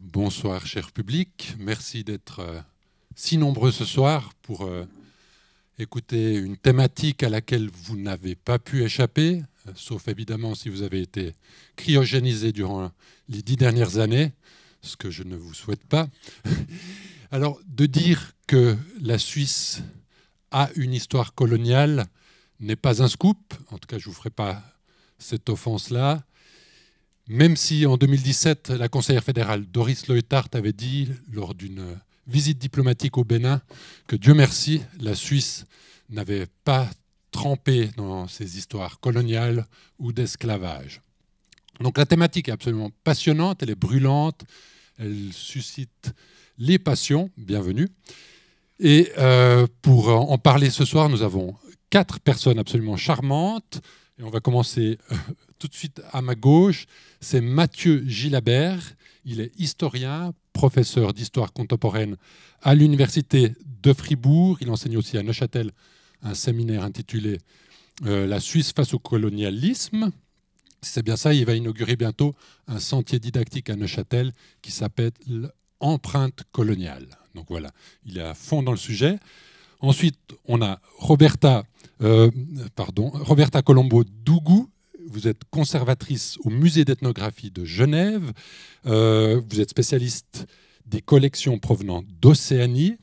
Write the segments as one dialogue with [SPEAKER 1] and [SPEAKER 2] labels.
[SPEAKER 1] Bonsoir, cher public. Merci d'être euh, si nombreux ce soir pour euh, écouter une thématique à laquelle vous n'avez pas pu échapper, euh, sauf évidemment si vous avez été cryogénisé durant les dix dernières années, ce que je ne vous souhaite pas. Alors, de dire que la Suisse a une histoire coloniale n'est pas un scoop, en tout cas je ne vous ferai pas cette offense-là. Même si en 2017, la conseillère fédérale Doris Leuthard avait dit, lors d'une visite diplomatique au Bénin, que Dieu merci, la Suisse n'avait pas trempé dans ces histoires coloniales ou d'esclavage. Donc la thématique est absolument passionnante, elle est brûlante, elle suscite les passions, bienvenue. Et euh, pour en parler ce soir, nous avons quatre personnes absolument charmantes. Et on va commencer euh, tout de suite à ma gauche, c'est Mathieu Gilabert. Il est historien, professeur d'histoire contemporaine à l'université de Fribourg. Il enseigne aussi à Neuchâtel un séminaire intitulé euh, La Suisse face au colonialisme. c'est bien ça, il va inaugurer bientôt un sentier didactique à Neuchâtel qui s'appelle Empreinte coloniale. Donc voilà, il est à fond dans le sujet. Ensuite, on a Roberta, euh, pardon, Roberta Colombo Dougou, vous êtes conservatrice au musée d'ethnographie de Genève, euh, vous êtes spécialiste des collections provenant d'Océanie,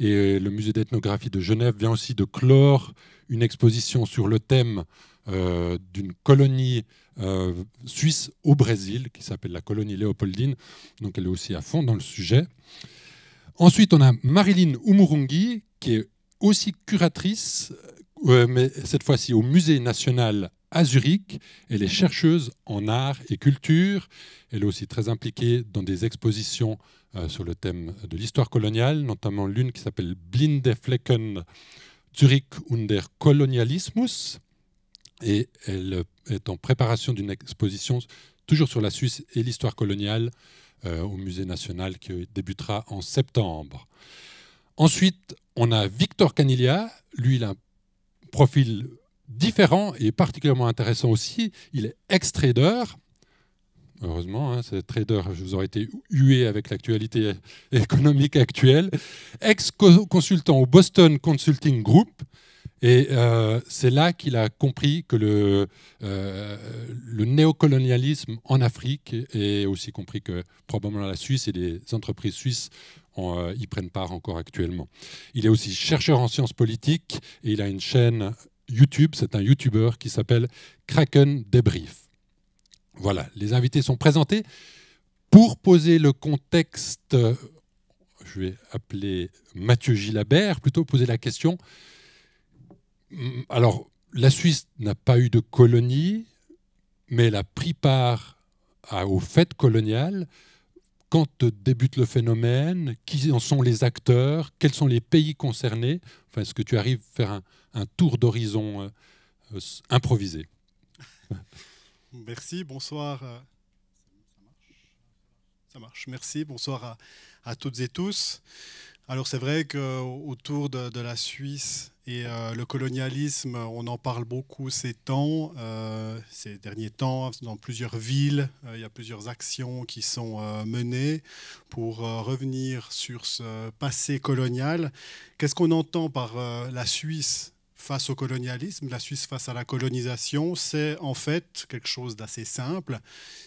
[SPEAKER 1] et euh, le musée d'ethnographie de Genève vient aussi de clore une exposition sur le thème euh, d'une colonie suisse au Brésil, qui s'appelle la colonie léopoldine, donc elle est aussi à fond dans le sujet. Ensuite, on a Marilyn Umurungi, qui est aussi curatrice, mais cette fois-ci au Musée national à Zurich. Elle est chercheuse en art et culture. Elle est aussi très impliquée dans des expositions euh, sur le thème de l'histoire coloniale, notamment l'une qui s'appelle Blinde Flecken Zurich unter Kolonialismus. Et elle euh, est en préparation d'une exposition toujours sur la Suisse et l'histoire coloniale euh, au Musée national qui débutera en septembre. Ensuite, on a Victor Caniglia. Lui, il a un profil différent et particulièrement intéressant aussi. Il est ex-trader. Heureusement, hein, trader, je vous aurais été hué avec l'actualité économique actuelle. Ex-consultant au Boston Consulting Group. Et euh, c'est là qu'il a compris que le, euh, le, néocolonialisme en Afrique, et aussi compris que probablement la Suisse et les entreprises suisses euh, y prennent part encore actuellement. Il est aussi chercheur en sciences politiques et il a une chaîne YouTube, c'est un youtubeur qui s'appelle Kraken Debrief. Voilà, les invités sont présentés. Pour poser le contexte, je vais appeler Mathieu Gilabert, plutôt poser la question. Alors, la Suisse n'a pas eu de colonie, mais elle a pris part à, aux fêtes coloniales quand débute le phénomène, qui en sont les acteurs, quels sont les pays concernés. est-ce que tu arrives à faire un, tour d'horizon euh, euh, improvisé
[SPEAKER 2] Merci, bonsoir. Euh, ça marche, merci, bonsoir à toutes et tous. Alors c'est vrai qu'autour euh, de, de la Suisse et euh, le colonialisme, on en parle beaucoup ces temps, euh, ces derniers temps, dans plusieurs villes, il y a plusieurs actions qui sont menées pour revenir sur ce passé colonial. Qu'est-ce qu'on entend par la Suisse face au colonialisme, la Suisse face à la colonisation, c'est en fait quelque chose d'assez simple.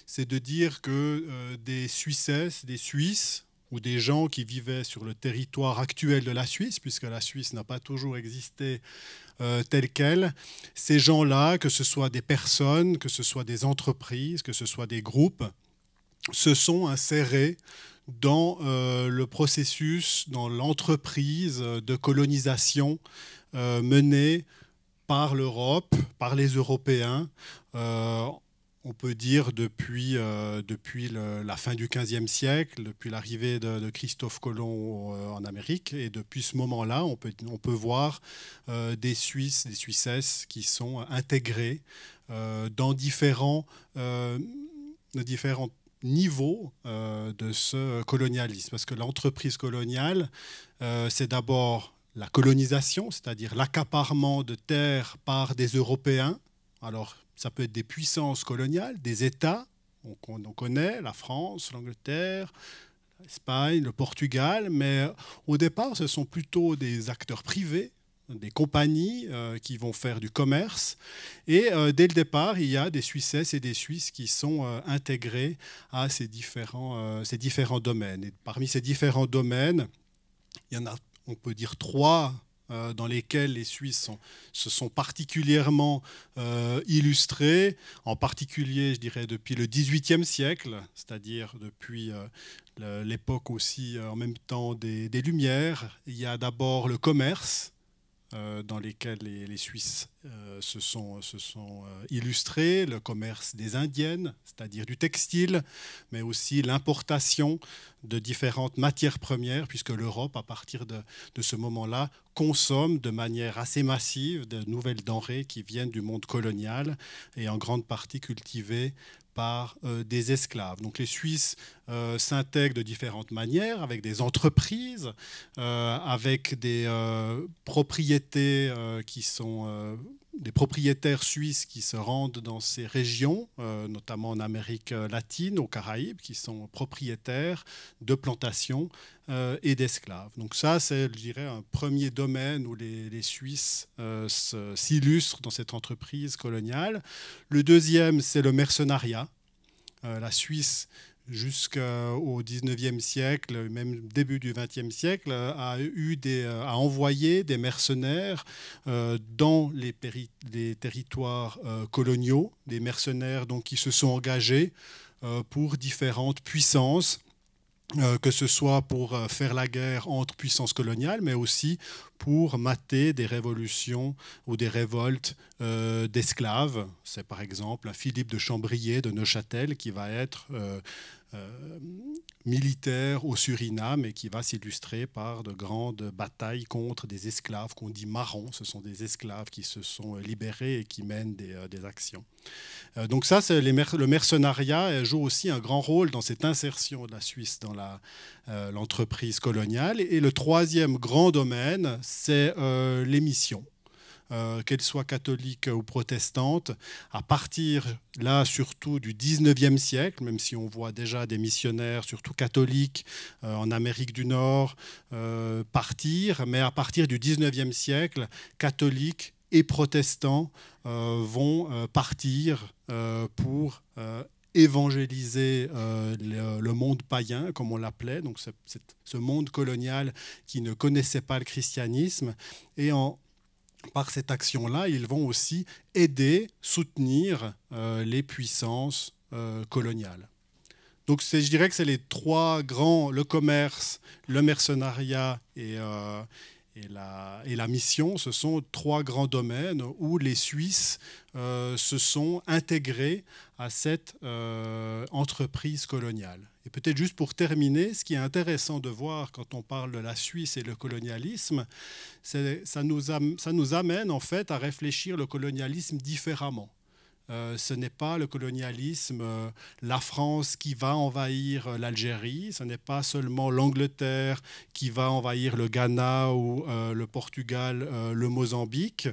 [SPEAKER 2] C'est de dire que des Suissesses, des Suisses, ou des gens qui vivaient sur le territoire actuel de la Suisse, puisque la Suisse n'a pas toujours existé euh, telle qu'elle, ces gens-là, que ce soit des personnes, que ce soit des entreprises, que ce soit des groupes, se sont insérés dans euh, le processus, dans l'entreprise de colonisation euh, menée par l'Europe, par les Européens, euh, on peut dire depuis, euh, depuis la fin du XVe siècle, depuis l'arrivée de, Christophe Colomb euh, en Amérique, et depuis ce moment-là, on peut, on peut voir euh, des Suisses, des Suissesses qui sont intégrés dans différents, différents niveaux de ce colonialisme. Parce que l'entreprise coloniale, c'est d'abord la colonisation, c'est-à-dire l'accaparement de terres par des Européens. Alors, ça peut être des puissances coloniales, des États. on, connaît la France, l'Angleterre, l'Espagne, le Portugal, mais euh, au départ, ce sont plutôt des acteurs privés, des compagnies euh, qui vont faire du commerce. Et euh, dès le départ, il y a des Suissesses et des Suisses qui sont intégrés à ces différents, ces différents domaines. Et parmi ces différents domaines, il y en a, on peut dire, trois euh, dans lesquels les Suisses se sont particulièrement euh, illustrés, en particulier, je dirais, depuis le XVIIIe siècle, c'est-à-dire depuis euh, l'époque aussi en même temps des Lumières. Il y a d'abord le commerce, euh, dans lesquels les, Suisses euh, se sont, euh, illustrés, le commerce des Indiennes, c'est-à-dire du textile, mais aussi l'importation de différentes matières premières, puisque l'Europe, à partir de ce moment-là, consomme de manière assez massive de nouvelles denrées qui viennent du monde colonial et en grande partie cultivées par euh, des esclaves. Donc les Suisses euh, s'intègrent de différentes manières, avec des entreprises, euh, avec des propriétés qui sont des propriétaires suisses qui se rendent dans ces régions, euh, notamment en Amérique latine, aux Caraïbes, qui sont propriétaires de plantations euh, et d'esclaves. Donc ça, c'est, je dirais, un premier domaine où les, Suisses euh, s'illustrent dans cette entreprise coloniale. Le deuxième, c'est le mercenariat. la Suisse jusqu'au 19e siècle, même début du 20e siècle, a, eu des, euh, a envoyé des mercenaires euh, dans les, territoires euh, coloniaux, des mercenaires qui se sont engagés pour différentes puissances euh, que ce soit pour euh, faire la guerre entre puissances coloniales, mais aussi pour mater des révolutions ou des révoltes euh, d'esclaves. C'est par exemple Philippe de Chambrier de Neuchâtel qui va être euh, militaire au Suriname et qui va s'illustrer par de grandes batailles contre des esclaves qu'on dit marrons. Ce sont des esclaves qui se sont libérés et qui mènent des, euh, actions. Euh, donc ça, c'est le mercenariat joue aussi un grand rôle dans cette insertion de la Suisse dans euh, l'entreprise coloniale. Et le troisième grand domaine, c'est les missions. Euh, qu'elles soient catholiques ou protestantes, à partir là surtout du 19e siècle, même si on voit déjà des missionnaires, surtout catholiques, euh, en Amérique du Nord, euh, partir, mais à partir du 19e siècle, catholiques et protestants vont partir pour évangéliser le, monde païen, comme on l'appelait, donc ce monde colonial qui ne connaissait pas le christianisme, et en, par cette action-là, ils vont aussi aider, soutenir euh, les puissances euh, coloniales. Donc je dirais que c'est les trois grands, le commerce, le mercenariat et, euh, la, mission, ce sont trois grands domaines où les Suisses se sont intégrés à cette entreprise coloniale. Et peut-être juste pour terminer, ce qui est intéressant de voir quand on parle de la Suisse et le colonialisme, ça nous, amène, ça nous amène en fait à réfléchir le colonialisme différemment. Euh, ce n'est pas le colonialisme, euh, la France qui va envahir euh, l'Algérie, ce n'est pas seulement l'Angleterre qui va envahir le Ghana ou le Portugal, le Mozambique,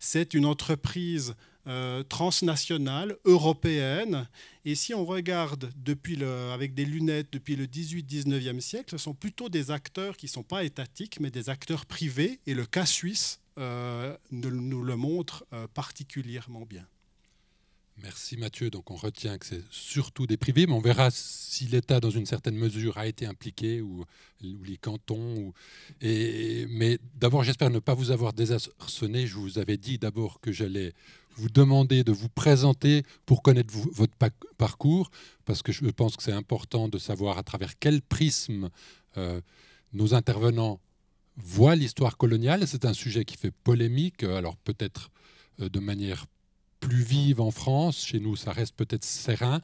[SPEAKER 2] c'est une entreprise transnationales, euh, transnationale, européenne. Et si on regarde depuis le, avec des lunettes depuis le 18-19e siècle, ce sont plutôt des acteurs qui ne sont pas étatiques, mais des acteurs privés. Et le cas suisse euh, nous le montre euh, particulièrement bien. Merci
[SPEAKER 1] Mathieu. Donc on retient que c'est surtout des privés, mais on verra si l'État, dans une certaine mesure, a été impliqué ou, les cantons. mais d'abord, j'espère ne pas vous avoir désarçonné. Je vous avais dit d'abord que j'allais vous demander de vous présenter pour connaître votre parcours, parce que je pense que c'est important de savoir à travers quel prisme euh, nos intervenants voient l'histoire coloniale. C'est un sujet qui fait polémique. Alors peut-être euh, de manière plus vive en France. Chez nous, ça reste peut-être serein.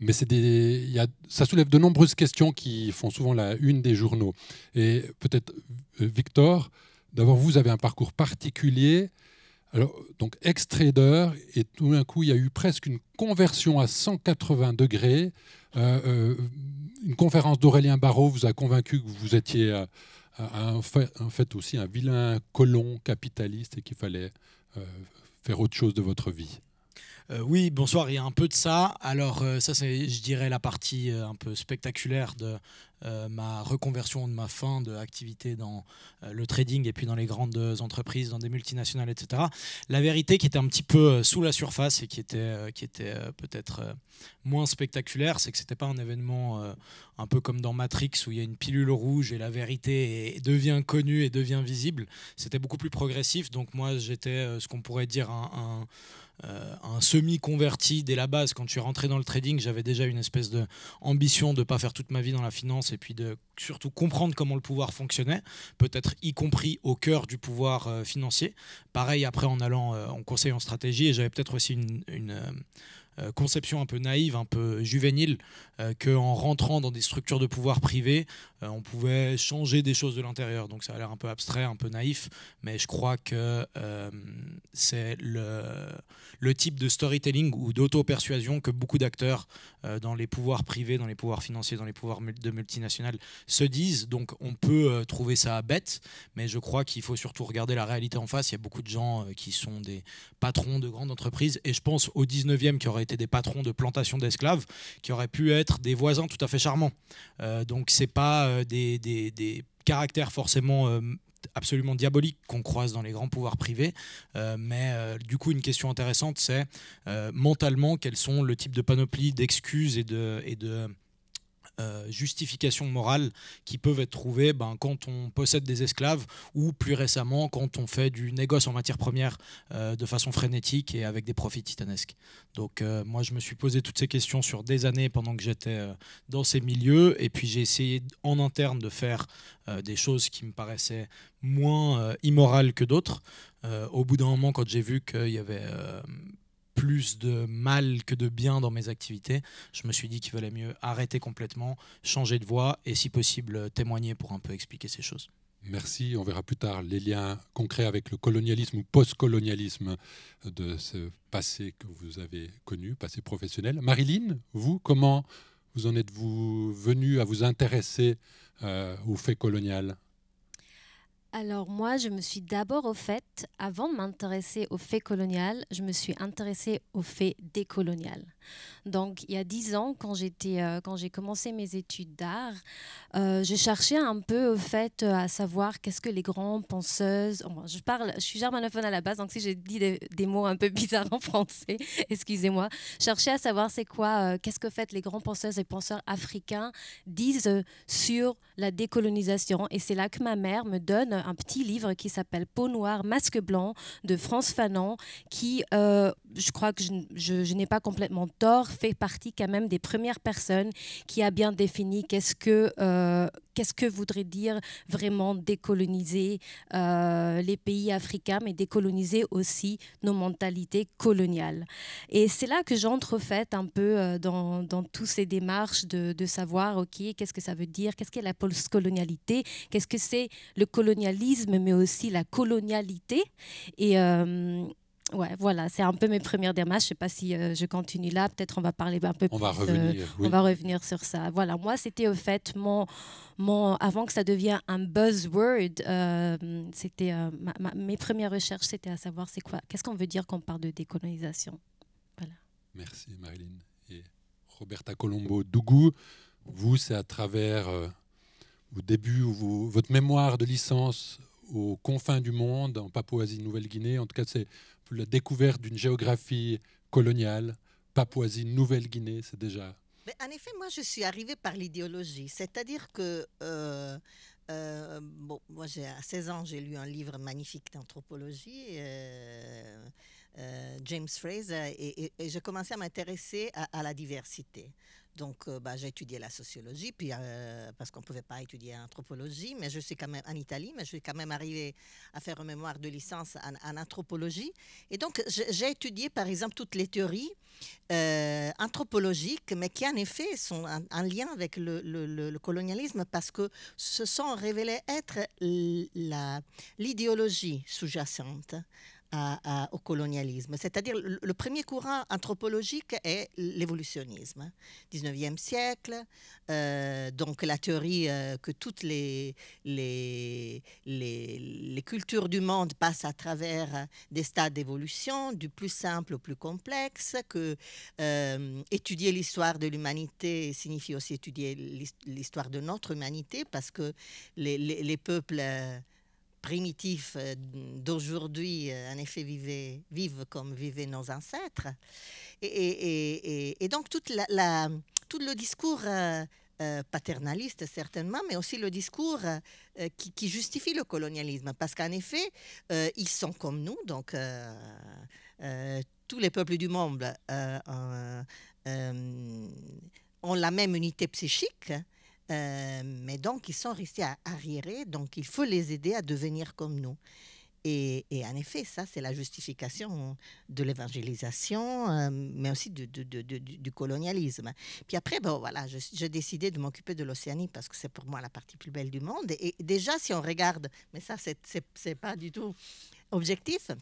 [SPEAKER 1] Mais des, ça soulève de nombreuses questions qui font souvent la une des journaux. Et peut-être, euh, Victor, d'abord, vous avez un parcours particulier. Alors, donc, ex-trader, et tout d'un coup, il y a eu presque une conversion à 180 degrés. Euh, euh, une conférence d'Aurélien Barrault vous a convaincu que vous étiez en fait aussi un vilain colon
[SPEAKER 3] capitaliste et qu'il fallait
[SPEAKER 1] faire autre chose de votre
[SPEAKER 3] vie. Euh, oui, bonsoir, il y a un peu de ça. Alors euh, ça c'est, je dirais, la partie euh, un peu spectaculaire de ma reconversion, de ma fin d'activité dans le trading et puis dans les grandes entreprises, dans des multinationales, etc. La vérité qui était un petit peu sous la surface et qui était, qui était peut-être moins spectaculaire, c'est que c'était pas un événement un peu comme dans Matrix où il y a une pilule rouge et la vérité devient connue et devient visible. C'était beaucoup plus progressif. Donc moi j'étais ce qu'on pourrait dire un euh, un semi-converti dès la base. Quand je suis rentré dans le trading, j'avais déjà une espèce d'ambition de ne pas faire toute ma vie dans la finance et puis de surtout comprendre comment le pouvoir fonctionnait, peut-être y compris au cœur du pouvoir euh, financier. Pareil après en allant euh, en conseil en stratégie et j'avais peut-être aussi une euh, conception un peu naïve, un peu juvénile, euh, qu'en rentrant dans des structures de pouvoir privé, euh, on pouvait changer des choses de l'intérieur. Donc ça a l'air un peu abstrait, un peu naïf, mais je crois que c'est le, type de storytelling ou d'auto-persuasion que beaucoup d'acteurs dans les pouvoirs privés, dans les pouvoirs financiers, dans les pouvoirs de multinationales se disent. Donc on peut trouver ça bête, mais je crois qu'il faut surtout regarder la réalité en face. Il y a beaucoup de gens qui sont des patrons de grandes entreprises et je pense au 19e qui aurait étaient des patrons de plantations d'esclaves qui auraient pu être des voisins tout à fait charmants. Euh, donc c'est pas euh, des, caractères forcément euh, absolument diaboliques qu'on croise dans les grands pouvoirs privés. mais du coup, une question intéressante, c'est mentalement, quels sont le type de panoplie d'excuses de, et de euh, justifications morales qui peuvent être trouvées ben, quand on possède des esclaves ou plus récemment quand on fait du négoce en matière première euh, de façon frénétique et avec des profits titanesques. Donc euh, moi je me suis posé toutes ces questions sur des années pendant que j'étais dans ces milieux et puis j'ai essayé en interne de faire des choses qui me paraissaient moins immorales que d'autres. au bout d'un moment quand j'ai vu qu'il y avait plus de mal que de bien dans mes activités, je me suis dit qu'il valait mieux arrêter complètement, changer de voie et si possible témoigner pour un peu expliquer ces choses.
[SPEAKER 1] Merci, on verra plus tard les liens concrets avec le colonialisme ou post-colonialisme de ce passé que vous avez connu, passé professionnel. Marilyn, vous, comment vous en êtes-vous venu à vous intéresser euh, au fait colonial?
[SPEAKER 4] Alors moi, je me suis d'abord au fait, avant de m'intéresser aux faits coloniales, je me suis intéressée aux faits décoloniales. Donc, il y a dix ans, quand j'étais, euh, quand j'ai commencé mes études d'art, euh, je cherchais un peu, fait, euh, à savoir qu'est-ce que les grands penseuses. je parle, je suis germanophone à la base, donc si j'ai dit des, mots un peu bizarres en français, excusez-moi. Cherchais à savoir c'est quoi, qu'est-ce que fait les grands penseuses et penseurs africains disent sur la décolonisation. Et c'est là que ma mère me donne un petit livre qui s'appelle Peau noire, masque blanc de France Fanon, qui, je crois que je n'ai pas complètement tort, fait partie quand même des premières personnes qui a bien défini qu'est-ce que, euh, qu'est-ce que voudrait dire vraiment décoloniser euh, les pays africains, mais décoloniser aussi nos mentalités coloniales. Et c'est là que j'entre fait un peu euh, dans, dans toutes ces démarches de, de savoir, OK, qu'est-ce que ça veut dire, qu'est-ce qu'est la postcolonialité, qu'est-ce que c'est le colonialisme, mais aussi la colonialité. Et, Ouais, voilà, c'est un peu mes premières démarches. Je sais pas si euh, je continue là. Peut-être on va parler un peu on plus. Va euh, revenir, On va revenir sur ça. Voilà, moi, c'était au fait mon, mon. Avant que ça devienne un buzzword, euh, c'était mes premières recherches, c'était à savoir c'est quoi. Qu'est-ce qu'on veut dire quand on parle de décolonisation Voilà.
[SPEAKER 1] Merci, Marilyn. Et Roberta Colombo, Dougou, vous, c'est à travers vos débuts, ou votre mémoire de licence aux confins du monde, en Papouasie-Nouvelle-Guinée. En tout cas, c'est la découverte d'une géographie coloniale, Papouasie, Nouvelle-Guinée, c'est déjà...
[SPEAKER 5] en effet, moi, je suis arrivée par l'idéologie. C'est-à-dire que... Euh, euh, moi, à 16 ans, j'ai lu un livre magnifique d'anthropologie, euh, James Fraser, et, j'ai commencé à m'intéresser à, la diversité. Donc, euh, bah, j'ai étudié la sociologie, puis, euh, parce qu'on ne pouvait pas étudier l'anthropologie, mais je suis quand même en Italie, mais je suis quand même arrivée à faire un mémoire de licence en, anthropologie. Et donc, j'ai étudié, par exemple, toutes les théories euh, anthropologiques, mais qui, en effet, sont en, lien avec le, colonialisme, parce que ce sont révélées être l'idéologie sous-jacente au colonialisme. C'est-à-dire, le, premier courant anthropologique est l'évolutionnisme. 19e hein. siècle, euh, donc la théorie euh, que toutes les, les, les, cultures du monde passent à travers euh, des stades d'évolution, du plus simple au plus complexe, que étudier l'histoire de l'humanité signifie aussi étudier l'histoire de notre humanité, parce que les, peuples primitifs euh, d'aujourd'hui, euh, en effet, vivent comme vivaient nos ancêtres. Et, donc, tout le discours euh, paternaliste certainement, mais aussi le discours qui, justifie le colonialisme. Parce qu'en effet, ils sont comme nous, donc tous les peuples du monde ont la même unité psychique. Euh, mais donc, ils sont restés arriérés, donc il faut les aider à devenir comme nous. Et, en effet, ça, c'est la justification de l'évangélisation, euh, mais aussi du, colonialisme. Puis après, bon, voilà, j'ai décidé de m'occuper de l'Océanie parce que c'est pour moi la partie plus belle du monde. Et, déjà, si on regarde, mais ça, c'est pas du tout objectif,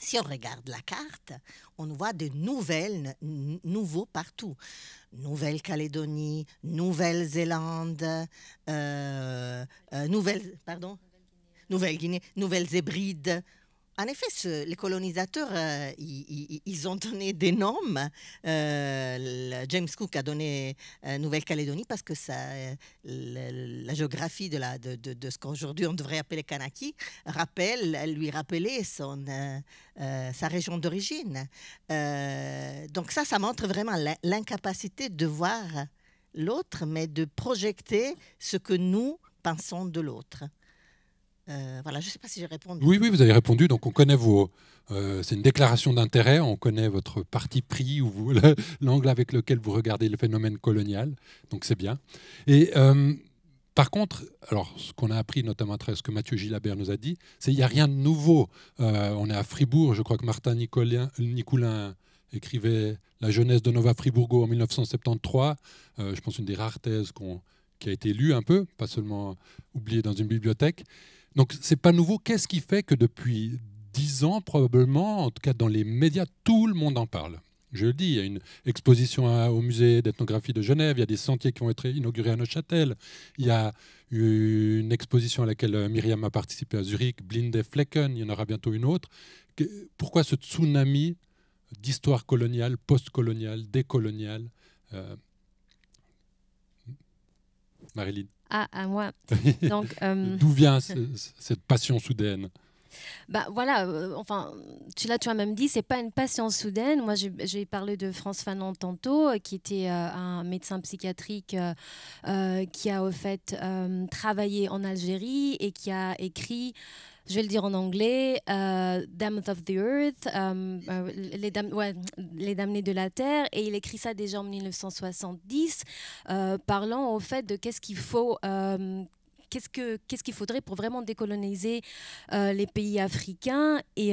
[SPEAKER 5] si on regarde la carte, on voit de nouvelles, nouveaux partout. Nouvelle-Calédonie, Nouvelle-Zélande, euh, euh, Nouvelle, pardon, Nouvelle-Guinée, Nouvelles Hébrides, en effet, les colonisateurs, euh, ils, ont donné des noms. Euh, James Cook a donné euh, Nouvelle-Calédonie parce que la géographie de, ce qu'aujourd'hui on devrait appeler Kanaki rappelle, lui rappelait son, sa région d'origine. donc ça, ça montre vraiment l'incapacité de voir l'autre, mais de projeter ce que nous pensons de l'autre. Euh, voilà, je ne sais pas si j'ai répondu.
[SPEAKER 1] Oui, oui, vous avez répondu. Donc, on connaît vos. Euh, c'est une déclaration d'intérêt. On connaît votre parti pris ou l'angle avec lequel vous regardez le phénomène colonial. Donc, c'est bien. Et euh, par contre, alors, ce qu'on a appris, notamment à travers ce que Mathieu Gilabert nous a dit, c'est qu'il n'y a rien de nouveau. on est à Fribourg. Je crois que Martin Nicolin, Nicoulin écrivait La jeunesse de Nova Fribourgo en 1973. je pense une des rares thèses qui a été lue un peu, pas seulement oubliée dans une bibliothèque. Donc c'est pas nouveau. Qu'est-ce qui fait que depuis dix ans, probablement, en tout cas dans les médias, tout le monde en parle je le dis, il y a une exposition au musée d'ethnographie de Genève, il y a des sentiers qui ont été inaugurés à Neuchâtel, il y a une exposition à laquelle euh, Myriam a participé à Zurich, Blinde Flecken, il y en aura bientôt une autre. Pourquoi ce tsunami d'histoire coloniale, post-coloniale, décoloniale euh,
[SPEAKER 4] ah, à moi. Donc, euh, D'où vient
[SPEAKER 1] cette passion soudaine
[SPEAKER 4] bah voilà, euh, enfin, tu l'as as même dit, c'est pas une passion soudaine. Moi, j'ai parlé de France Fanon tantôt, euh, qui était un médecin psychiatrique qui a au fait travaillé en Algérie et qui a écrit je vais le dire en anglais, euh, of the Earth, euh, euh, les, damnés de la Terre, et il écrit ça déjà en 1970, euh, parlant au fait de qu'est-ce qu'il faut qu'est-ce qu'est-ce qu'il faudrait pour vraiment décoloniser les pays africains et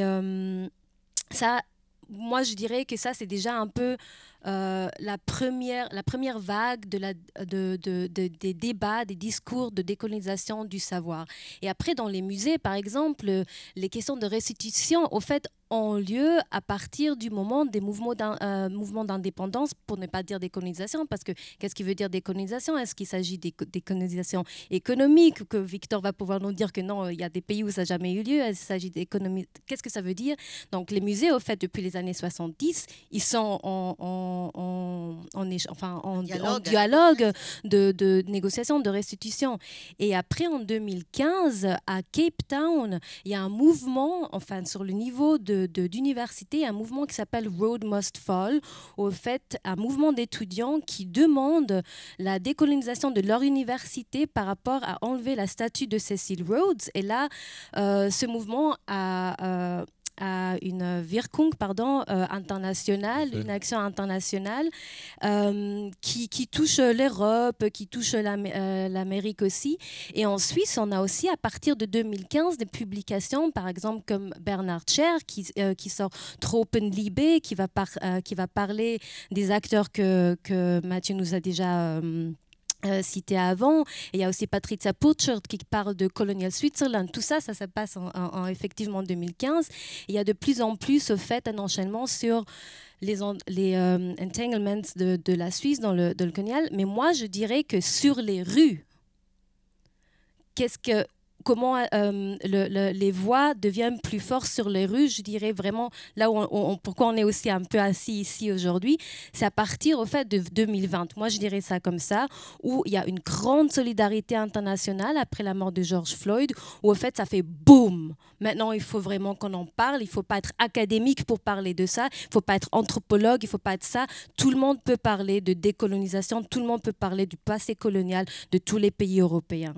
[SPEAKER 4] ça moi je dirais que ça c'est déjà un peu euh, la, première, la première vague de la, de, de, des débats, des discours de décolonisation du savoir. Et après, dans les musées, par exemple, les questions de restitution, au fait, ont lieu à partir du moment des mouvements euh, d'indépendance, pour ne pas dire décolonisation, parce que qu'est-ce qui veut dire décolonisation Est-ce qu'il s'agit des décolonisations économique Que Victor va pouvoir nous dire que non, euh, il y a des pays où ça n'a jamais eu lieu. Qu'est-ce que ça veut dire Donc les musées, au fait, depuis les années 70, ils sont en en, enfin, en dialogue, de, de, négociation, de restitution. Et après, en 2015, à Cape Town, il y a un mouvement, enfin, sur le niveau d'université, de, d'université un mouvement qui s'appelle Road Must Fall, au fait, un mouvement d'étudiants qui demande la décolonisation de leur université par rapport à enlever la statue de Cecil Rhodes. Et là, euh, ce mouvement a, euh, à une virkung pardon, euh, internationale, une action internationale euh, qui, qui, touche l'Europe, qui touche euh, l'Amérique aussi. Et en Suisse, on a aussi à partir de 2015 des publications, par exemple comme Bernard Cher qui, qui sort Tropen qui va, par, qui va parler des acteurs que, que Mathieu nous a déjà euh, cité avant. il y a aussi Patricia Purchard qui parle de Colonial Switzerland. Tout ça, ça se passe en, en, 2015. il y a de plus en plus, fait, un enchaînement sur les, euh, entanglements de, la Suisse dans le, le colonial. Mais moi, je dirais que sur les rues, qu'est-ce que comment euh, les voix deviennent plus fortes sur les rues. Je dirais vraiment là où pourquoi on est aussi un peu assis ici aujourd'hui, c'est à partir au fait de 2020. Moi, je dirais ça comme ça, où il y a une grande solidarité internationale après la mort de George Floyd, où au fait ça fait boum. Maintenant, il faut vraiment qu'on en parle. Il ne faut pas être académique pour parler de ça. Il ne faut pas être anthropologue. Il ne faut pas être ça. Tout le monde peut parler de décolonisation. Tout le monde peut parler du passé colonial de tous les pays européens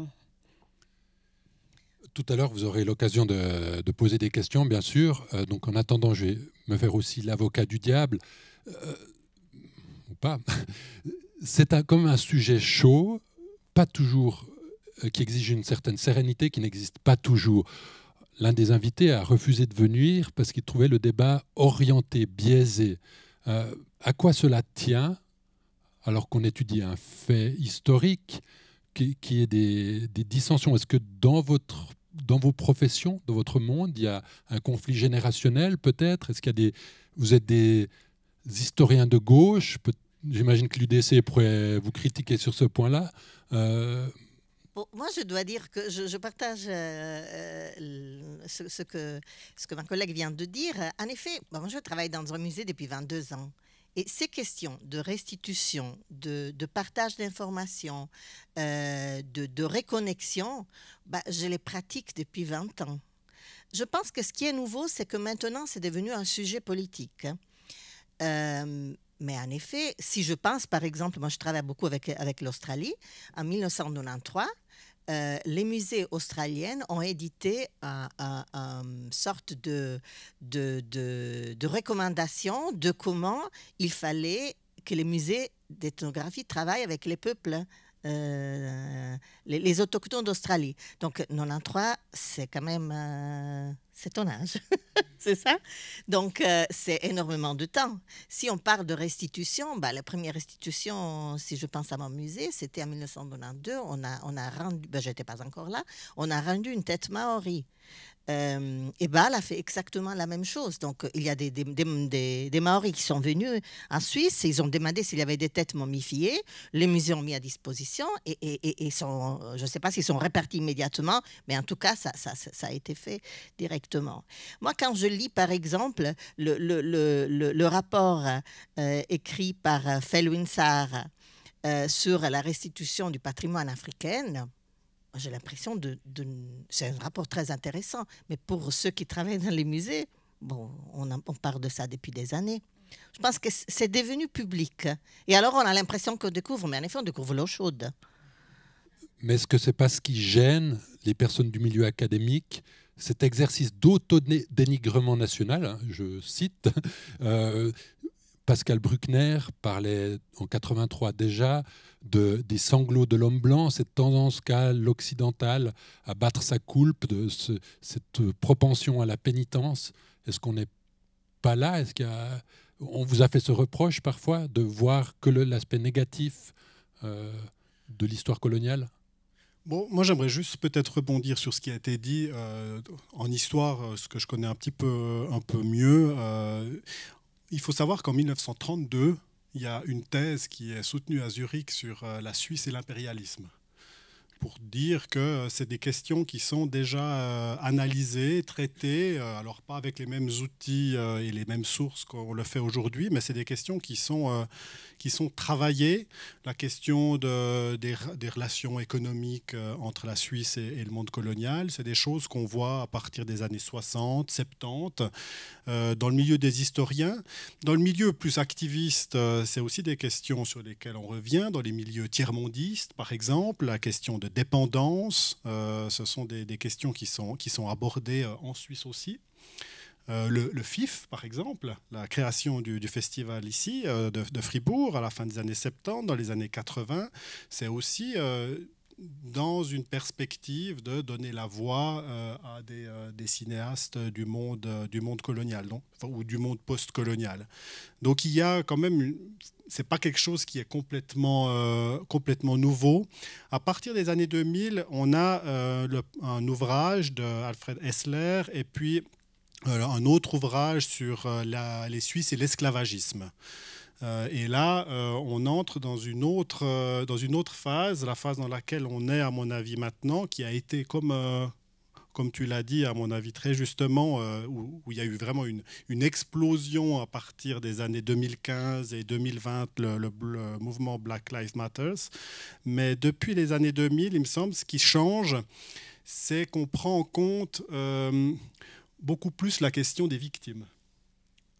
[SPEAKER 1] tout à l'heure, vous aurez l'occasion de, poser des questions, bien sûr. Euh, donc en attendant, je vais me faire aussi l'avocat du diable. Euh, ou pas. C'est comme un sujet chaud, pas toujours, euh, qui exige une certaine sérénité qui n'existe pas toujours. L'un des invités a refusé de venir parce qu'il trouvait le débat orienté, biaisé. à quoi cela tient alors qu'on étudie un fait historique qui, est des, des dissensions. Est-ce que dans votre dans vos professions, dans votre monde, il y a un conflit générationnel peut-être Est-ce qu'il y a des... Vous êtes des historiens de gauche J'imagine que l'UDC pourrait vous critiquer sur ce point-là. Euh,
[SPEAKER 5] moi, je dois dire que je, partage euh, ce, que, ce que ma collègue vient de dire. En effet, je travaille dans un musée depuis 22 ans. Et ces questions de restitution, de, partage d'informations, euh, de, de, réconnexion, bah, je les pratique depuis 20 ans. Je pense que ce qui est nouveau, c'est que maintenant, c'est devenu un sujet politique. Hein. Euh, mais en effet, si je pense, par exemple, moi je travaille beaucoup avec, avec l'Australie, en 1993, euh, les musées australiens ont édité une sorte de recommandation de comment il fallait que les musées d'ethnographie travaillent avec les peuples. Euh, les, les, autochtones d'Australie. Donc 93, c'est quand même euh, c'est ton âge, c'est ça Donc, euh, c'est énormément de temps. Si on parle de restitution, bah, la première restitution, si je pense à mon musée, c'était en 1992. On a, on a rendu, bah, j'étais pas encore là, on a rendu une tête maori euh, et Bâle a fait exactement la même chose. Donc, il y a des, Maoris qui sont venus en Suisse, ils ont demandé s'il y avait des têtes momifiées, les musées ont mis à disposition, et, sont, je ne sais pas s'ils sont répartis immédiatement, mais en tout cas, ça, a été fait directement. Moi, quand je lis, par exemple, le, rapport euh, écrit par euh, Felwinsar sur la restitution du patrimoine africain, j'ai l'impression de, c'est un rapport très intéressant, mais pour ceux qui travaillent dans les musées, bon, on, parle de ça depuis des années. Je pense que c'est devenu public. Et alors, on a l'impression qu'on découvre, mais en effet, on découvre l'eau chaude.
[SPEAKER 1] Mais est-ce que c'est pas ce qui gêne les personnes du milieu académique cet exercice d'autodénigrement national, hein, je cite, euh, Pascal Bruckner parlait en 83 déjà de, des sanglots de l'homme blanc, cette tendance qu'a l'occidental à battre sa culpe, de cette propension à la pénitence. Est-ce qu'on n'est pas là Est-ce qu'on vous a fait ce reproche parfois de voir que l'aspect négatif euh, de l'histoire coloniale
[SPEAKER 2] Bon, moi j'aimerais juste peut-être rebondir sur ce qui a été dit euh, en histoire, ce que je connais un petit peu un peu mieux. Euh, il faut savoir qu'en 1932, il y a une thèse qui est soutenue à Zurich sur euh, la Suisse et l'impérialisme pour dire que euh, c'est des questions qui sont déjà euh, analysées, traitées, euh, alors pas avec les mêmes outils et les mêmes sources qu'on le fait aujourd'hui, mais c'est des questions qui sont, qui sont travaillées. La question de, des, relations économiques entre la Suisse et, et le monde colonial, c'est des choses qu'on voit à partir des années 60, 70, dans le milieu des historiens. Dans le milieu plus activiste, c'est aussi des questions sur lesquelles on revient, dans les milieux tiers-mondistes par exemple, la question de dépendance. Euh, ce sont des, questions qui sont, qui sont abordées euh, en Suisse aussi. Euh, le, FIF, par exemple, la création du, festival ici de, Fribourg à la fin des années 70, dans les années 80, c'est aussi dans une perspective de donner la voix euh, à euh, des, cinéastes du monde, euh, du monde colonial donc, ou du monde post-colonial. Donc il y a quand même, c'est pas quelque chose qui est complètement, complètement nouveau. À partir des années 2000, on a un ouvrage d'Alfred Hessler et puis un autre ouvrage sur la, les Suisses et l'esclavagisme. Euh, et là, euh, on entre dans une, autre, euh, dans une autre phase, la phase dans laquelle on est, à mon avis, maintenant, qui a été comme comme tu l'as dit, à mon avis, très justement, où, il y a eu vraiment une, explosion à partir des années 2015 et 2020, le, mouvement Black Lives Matter. Mais depuis les années 2000, il me semble, ce qui change, c'est qu'on prend en compte beaucoup plus la question des victimes.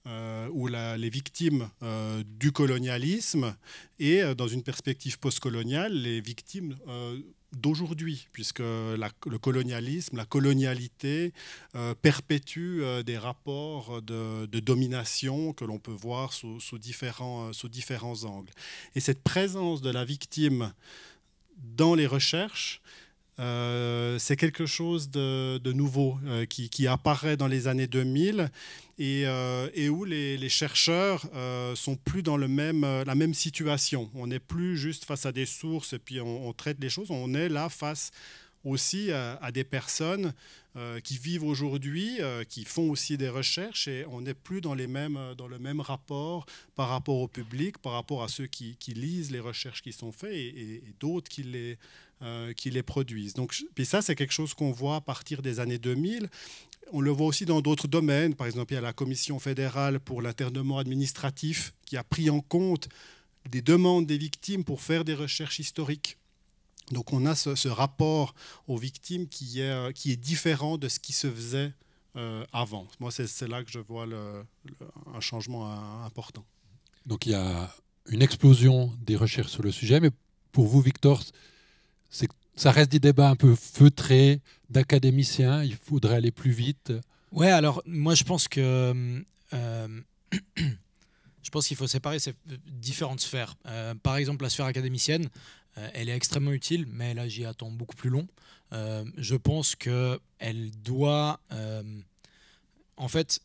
[SPEAKER 2] Euh, ou les victimes euh, du colonialisme et euh, dans une perspective postcoloniale, les victimes d'aujourd'hui, puisque le colonialisme, la colonialité perpétue des rapports de, domination que l'on peut voir sous, différents, sous différents angles. Et cette présence de la victime dans les recherches, euh, c'est quelque chose de, nouveau euh, qui, apparaît dans les années 2000 euh, et, où les, chercheurs sont plus dans le même, la même situation. On n'est plus juste face à des sources et puis on, traite les choses, on est là face aussi à, des personnes qui vivent aujourd'hui, qui font aussi des recherches et on n'est plus dans, les mêmes, dans le même rapport par rapport au public, par rapport à ceux qui, lisent les recherches qui sont faites et d'autres qui les euh, qui les produisent. Donc, puis ça, c'est quelque chose qu'on voit à partir des années 2000. On le voit aussi dans d'autres domaines. Par exemple, il y a la Commission fédérale pour l'internement administratif qui a pris en compte des demandes des victimes pour faire des recherches historiques. Donc on a ce, rapport aux victimes qui est, euh, qui est, différent de ce qui se faisait euh, avant. Moi, c'est là que je vois un changement important. Donc
[SPEAKER 1] il y a une explosion des recherches sur le sujet, mais pour vous, Victor, ça reste des débats un peu feutrés d'académiciens. Il faudrait aller plus vite.
[SPEAKER 3] Ouais, alors moi je pense que euh, euh, je pense qu'il faut séparer ces différentes sphères. Euh, par exemple, la sphère académicienne, elle est extrêmement utile, mais là j'y attends beaucoup plus long. je pense que elle doit, en fait,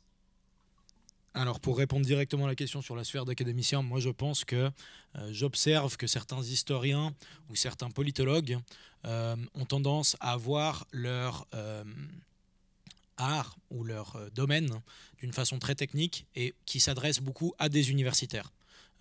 [SPEAKER 3] alors pour répondre directement à la question sur la sphère d'académicien, moi je pense que euh, j'observe que certains historiens ou certains politologues euh, ont tendance à voir leur euh, art ou leur domaine d'une façon très technique et qui s'adresse beaucoup à des universitaires.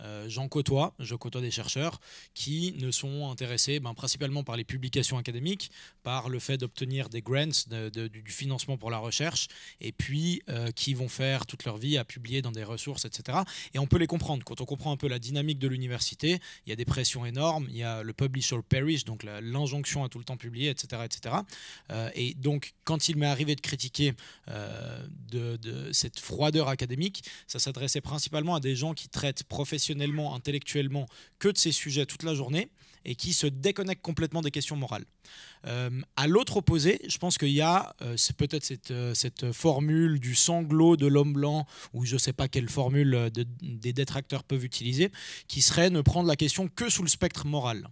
[SPEAKER 3] Jean euh, J'en côtoie, je côtoie des chercheurs qui ne sont intéressés ben, principalement par les publications académiques, par le fait d'obtenir des grants, du financement pour la recherche, et puis euh, qui vont faire toute leur vie à publier dans des ressources, etc. Et on peut les comprendre. Quand on comprend un peu la dynamique de l'université, il y a des pressions énormes, il y a le publish or perish, donc l'injonction à tout le temps publier, etc. etc. Euh, et donc, quand il m'est arrivé de critiquer cette froideur académique, ça s'adressait principalement à des gens qui traitent professionnellement intellectuellement que de ces sujets toute la journée et qui se déconnecte complètement des questions morales. Euh, à l'autre opposé, je pense qu'il y a euh, c'est peut-être euh, cette, formule du sanglot de l'homme blanc, ou je ne sais pas quelle formule des détracteurs peuvent utiliser, qui serait ne prendre la question que sous le spectre moral.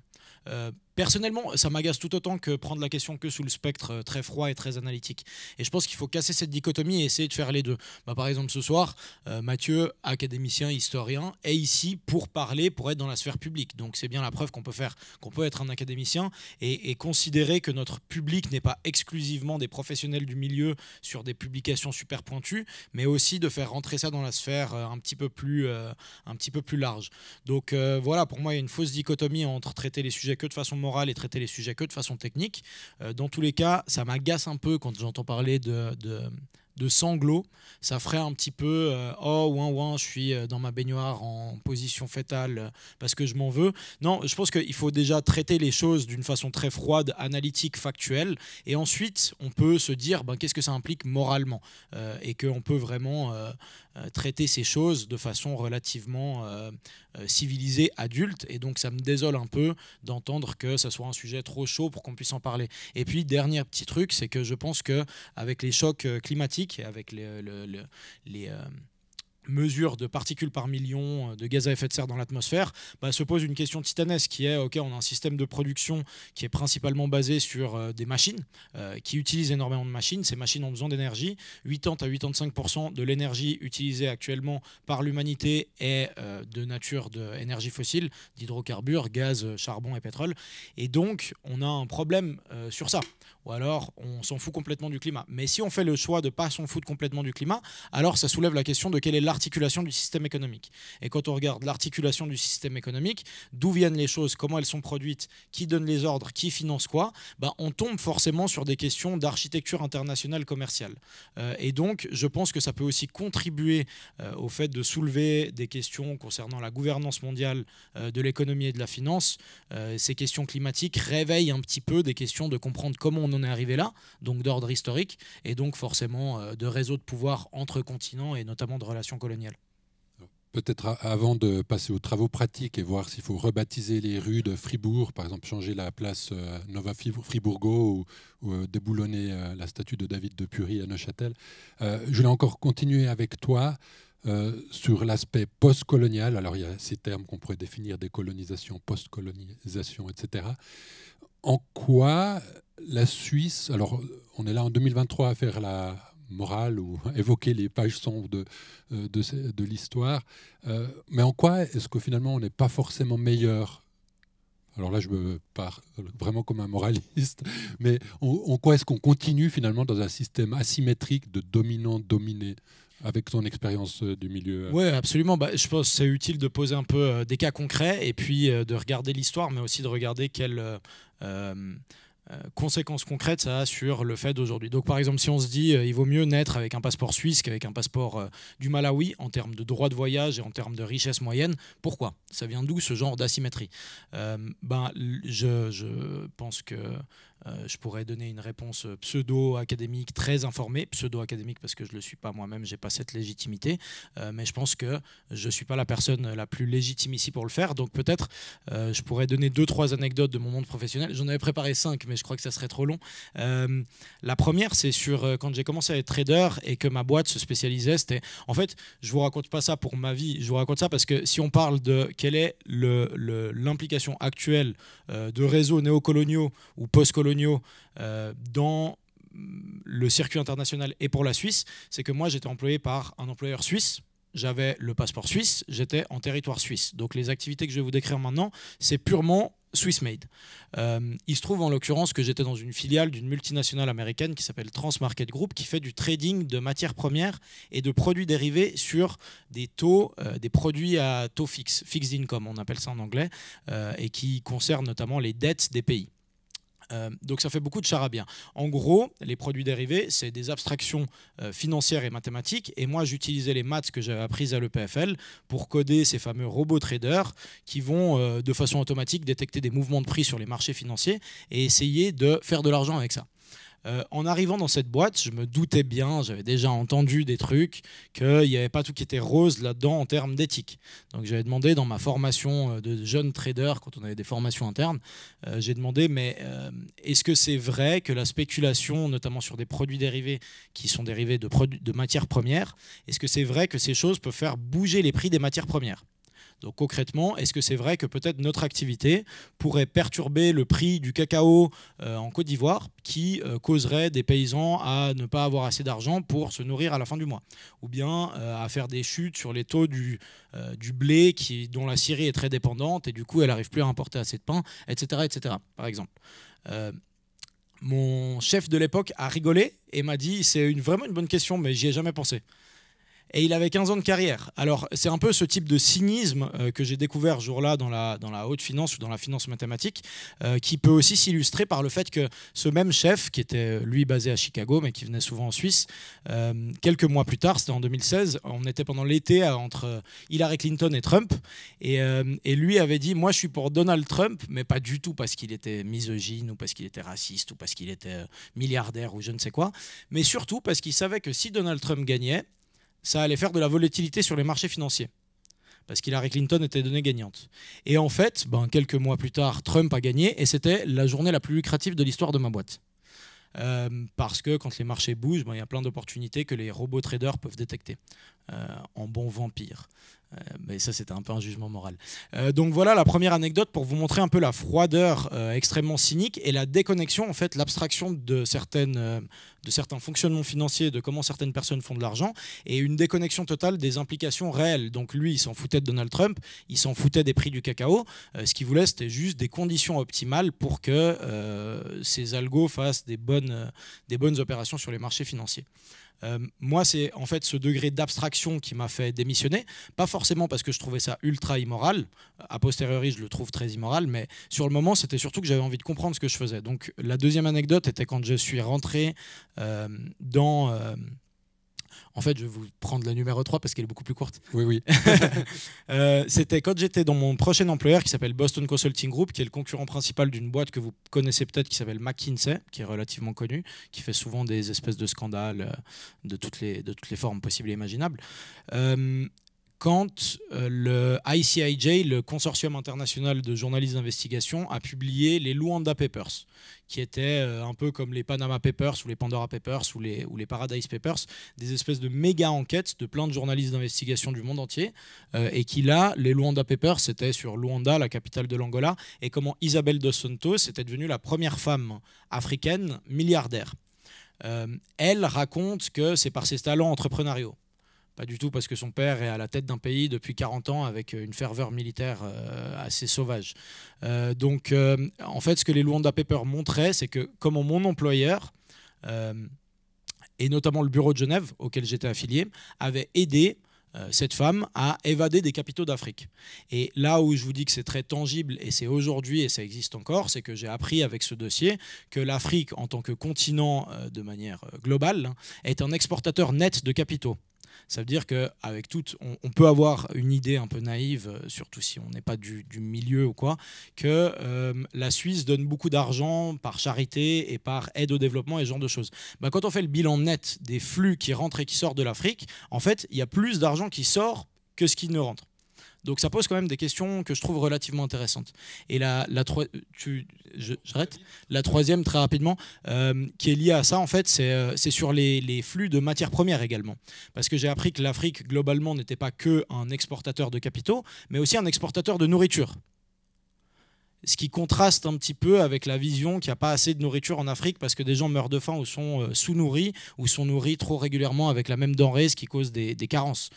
[SPEAKER 3] Personnellement, ça m'agace tout autant que prendre la question que sous le spectre euh, très froid et très analytique. Et je pense qu'il faut casser cette dichotomie et essayer de faire les deux. Bah, par exemple, ce soir, euh, Mathieu, académicien, historien, est ici pour parler, pour être dans la sphère publique. Donc c'est bien la preuve qu'on peut faire, qu'on peut être un académicien et, considérer que notre public n'est pas exclusivement des professionnels du milieu sur des publications super pointues, mais aussi de faire rentrer ça dans la sphère euh, un petit peu plus, un petit peu plus large. Donc voilà, pour moi, il y a une fausse dichotomie entre traiter les sujets que de façon et traiter les sujets que de façon technique. Euh, dans tous les cas, ça m'agace un peu quand j'entends parler de, de sanglots, ça ferait un petit peu euh, oh ouin ouin, je suis euh, dans ma baignoire en position fétale parce que je m'en veux. Non, je pense qu'il faut déjà traiter les choses d'une façon très froide, analytique, factuelle, et ensuite on peut se dire ben, qu'est-ce que ça implique moralement et qu'on peut vraiment traiter ces choses de façon relativement euh, civilisés, adulte, et donc ça me désole un peu d'entendre que ça soit un sujet trop chaud pour qu'on puisse en parler. Et puis, dernier petit truc, c'est que je pense que avec les chocs euh, climatiques et avec les euh, mesure de particules par million euh, de gaz à effet de serre dans l'atmosphère, bah, se pose une question titanesque qui est, ok, on a un système de production qui est principalement basé sur euh, des machines, euh, qui utilisent énormément de machines, ces machines ont besoin d'énergie, 80 à 85% de l'énergie utilisée actuellement par l'humanité est de nature d'énergie fossile, d'hydrocarbures, gaz, charbon et pétrole, et donc on a un problème sur ça ou alors on s'en fout complètement du climat. Mais si on fait le choix de ne pas s'en foutre complètement du climat, alors ça soulève la question de quelle est l'articulation du système économique. Et quand on regarde l'articulation du système économique, d'où viennent les choses, comment elles sont produites, qui donne les ordres, qui finance quoi, bah on tombe forcément sur des questions d'architecture internationale commerciale. Euh, et donc, je pense que ça peut aussi contribuer euh, au fait de soulever des questions concernant la gouvernance mondiale euh, de l'économie et de la finance. ces questions climatiques réveillent un petit peu des questions de comprendre comment on on est arrivé là, donc d'ordre historique, et donc forcément euh, de réseaux de pouvoir entre continents et notamment de relations coloniales.
[SPEAKER 1] Peut-être avant de passer aux travaux pratiques et voir s'il faut rebaptiser les rues de Fribourg, par exemple changer la place euh, Nova Fribourgo ou, ou euh, déboulonner la statue de David de Pury à Neuchâtel, je voulais encore continuer avec toi sur l'aspect postcolonial. Alors il y a ces termes qu'on pourrait définir, décolonisation, postcolonisation, etc. En quoi la Suisse, alors on est là en 2023 à faire la morale ou évoquer les pages sombres de, euh, de, l'histoire, euh, mais en quoi est-ce que finalement on n'est pas forcément meilleur alors là, je me pars vraiment comme un moraliste, mais en, quoi est-ce qu'on continue finalement dans un système asymétrique de dominant-dominé avec ton expérience euh, du milieu. Oui,
[SPEAKER 3] absolument. Bah, je pense que c'est utile de poser un peu des cas concrets et puis de regarder l'histoire, mais aussi de regarder quel... Euh, conséquences concrètes ça a sur le fait d'aujourd'hui. Donc par exemple, si on se dit euh, il vaut mieux naître avec un passeport suisse qu'avec un passeport euh, du Malawi en termes de droits de voyage et en termes de richesse moyenne, pourquoi Ça vient d'où ce genre d'asymétrie ben, je, pense que euh, je pourrais donner une réponse euh, pseudo-académique, très informée, pseudo-académique parce que je ne le suis pas moi-même, je n'ai pas cette légitimité, euh, mais je pense que je ne suis pas la personne la plus légitime ici pour le faire, donc peut-être je pourrais donner deux, trois anecdotes de mon monde professionnel. J'en avais préparé cinq, mais je crois que ça serait trop long. la première, c'est sur quand j'ai commencé à être trader et que ma boîte se spécialisait, c'était en fait, je vous raconte pas ça pour ma vie, je vous raconte ça parce que si on parle de quelle est l'implication le, actuelle de réseaux néocoloniaux ou post euh, dans le circuit international et pour la Suisse, c'est que moi j'étais employé par un employeur suisse, j'avais le passeport suisse, j'étais en territoire suisse. Donc les activités que je vais vous décrire maintenant, c'est purement Swiss Made. Euh, il se trouve en l'occurrence que j'étais dans une filiale d'une multinationale américaine qui s'appelle Transmarket Group, qui fait du trading de matières premières et de produits dérivés sur des taux, euh, des produits à taux fixe, fixed income, on appelle ça en anglais, et qui concerne notamment les dettes des pays. Euh, donc ça fait beaucoup de charabia. En gros, les produits dérivés, c'est des abstractions euh, financières et mathématiques. Et moi, j'utilisais les maths que j'avais apprises à l'EPFL pour coder ces fameux robots traders qui vont euh, de façon automatique détecter des mouvements de prix sur les marchés financiers et essayer de faire de l'argent avec ça. Euh, en arrivant dans cette boîte, je me doutais bien, j'avais déjà entendu des trucs, qu'il n'y avait pas tout qui était rose là-dedans en termes d'éthique. Donc j'avais demandé dans ma formation euh, de jeune trader, quand on avait des formations internes, euh, j'ai demandé, mais est-ce que c'est vrai que la spéculation, notamment sur des produits dérivés qui sont dérivés de matières premières, est-ce que c'est vrai que ces choses peuvent faire bouger les prix des matières premières donc concrètement, est-ce que c'est vrai que peut-être notre activité pourrait perturber le prix du cacao euh, en Côte d'Ivoire qui euh, causerait des paysans à ne pas avoir assez d'argent pour se nourrir à la fin du mois Ou bien euh, à faire des chutes sur les taux du, blé dont la Syrie est très dépendante et du coup elle n'arrive plus à importer assez de pain, etc. etc. par exemple mon chef de l'époque a rigolé et m'a dit c'est vraiment une bonne question, mais j'y ai jamais pensé et il avait 15 ans de carrière. Alors c'est un peu ce type de cynisme euh, que j'ai découvert jour-là dans la, dans la haute finance ou dans la finance mathématique, euh, qui peut aussi s'illustrer par le fait que ce même chef, qui était lui basé à Chicago, mais qui venait souvent en Suisse, euh, quelques mois plus tard, c'était en 2016, on était pendant l'été entre Hillary Clinton et Trump, et, et, lui avait dit, moi je suis pour Donald Trump, mais pas du tout parce qu'il était misogyne ou parce qu'il était raciste ou parce qu'il était milliardaire ou je ne sais quoi, mais surtout parce qu'il savait que si Donald Trump gagnait, ça allait faire de la volatilité sur les marchés financiers. Parce qu'Hillary Clinton était donnée gagnante. Et en fait, ben, quelques mois plus tard, Trump a gagné et c'était la journée la plus lucrative de l'histoire de ma boîte. Euh, parce que quand les marchés bougent, ben, il y a plein d'opportunités que les robots traders peuvent détecter euh, en bon vampire. Euh, mais ça, c'était un peu un jugement moral. Euh, donc voilà la première anecdote pour vous montrer un peu la froideur euh, extrêmement cynique et la déconnexion, en fait, l'abstraction de, certains fonctionnements financiers, de comment certaines personnes font de l'argent, et une déconnexion totale des implications réelles. Donc lui, il s'en foutait de Donald Trump, il s'en foutait des prix du cacao. ce qu'il voulait, c'était juste des conditions optimales pour que ces algos fassent des bonnes opérations sur les marchés financiers. Euh, moi, c'est en fait ce degré d'abstraction qui m'a fait démissionner. Pas forcément parce que je trouvais ça ultra immoral. Euh, a posteriori, je le trouve très immoral, mais sur le moment, c'était surtout que j'avais envie de comprendre ce que je faisais. Donc, la deuxième anecdote était quand je suis rentré euh, dans. En fait, je vais vous prendre la numéro 3 parce qu'elle est beaucoup plus courte. Oui, oui. Euh, c'était quand j'étais dans mon prochain employeur qui s'appelle Boston Consulting Group, qui est le concurrent principal d'une boîte que vous connaissez peut-être qui s'appelle McKinsey, qui est relativement connue, qui fait souvent des espèces de scandales euh, de toutes les, de toutes les formes possibles et imaginables. Euh, quand euh, le ICIJ, le Consortium international de journalistes d'investigation, a publié les Luanda Papers, qui étaient euh, un peu comme les Panama Papers ou les Pandora Papers ou les, Paradise Papers, des espèces de méga enquêtes de plein de journalistes d'investigation du monde entier, euh, et qui là, les Luanda Papers, c'était sur Luanda, la capitale de l'Angola, et comment Isabel Dos Santos était devenue la première femme africaine milliardaire. elle raconte que c'est par ses talents entrepreneuriaux pas du tout parce que son père est à la tête d'un pays depuis 40 ans avec euh, une ferveur militaire euh, assez sauvage. Euh, donc en fait ce que les Luanda Papers montraient c'est que comment mon employeur et notamment le bureau de Genève auquel j'étais affilié avait aidé cette femme à évader des capitaux d'Afrique. Et là où je vous dis que c'est très tangible, et c'est aujourd'hui, et ça existe encore, c'est que j'ai appris avec ce dossier que l'Afrique, en tant que continent de manière globale, est un exportateur net de capitaux. Ça veut dire qu'avec toutes, on, peut avoir une idée un peu naïve, euh, surtout si on n'est pas du, milieu ou quoi, que euh, la Suisse donne beaucoup d'argent par charité et par aide au développement et ce genre de choses. Bah, quand on fait le bilan net des flux qui rentrent et qui sortent de l'Afrique, en fait, il y a plus d'argent qui sort que ce qui ne rentre. Donc ça pose quand même des questions que je trouve relativement intéressantes. Et la, la j'arrête. La troisième très rapidement, euh, qui est liée à ça en fait, c'est euh, sur les, flux de matières premières également, parce que j'ai appris que l'Afrique globalement n'était pas que un exportateur de capitaux, mais aussi un exportateur de nourriture. Ce qui contraste un petit peu avec la vision qu'il n'y a pas assez de nourriture en Afrique parce que des gens meurent de faim ou sont euh, sous-nourris ou sont nourris trop régulièrement avec la même denrée, ce qui cause des, carences.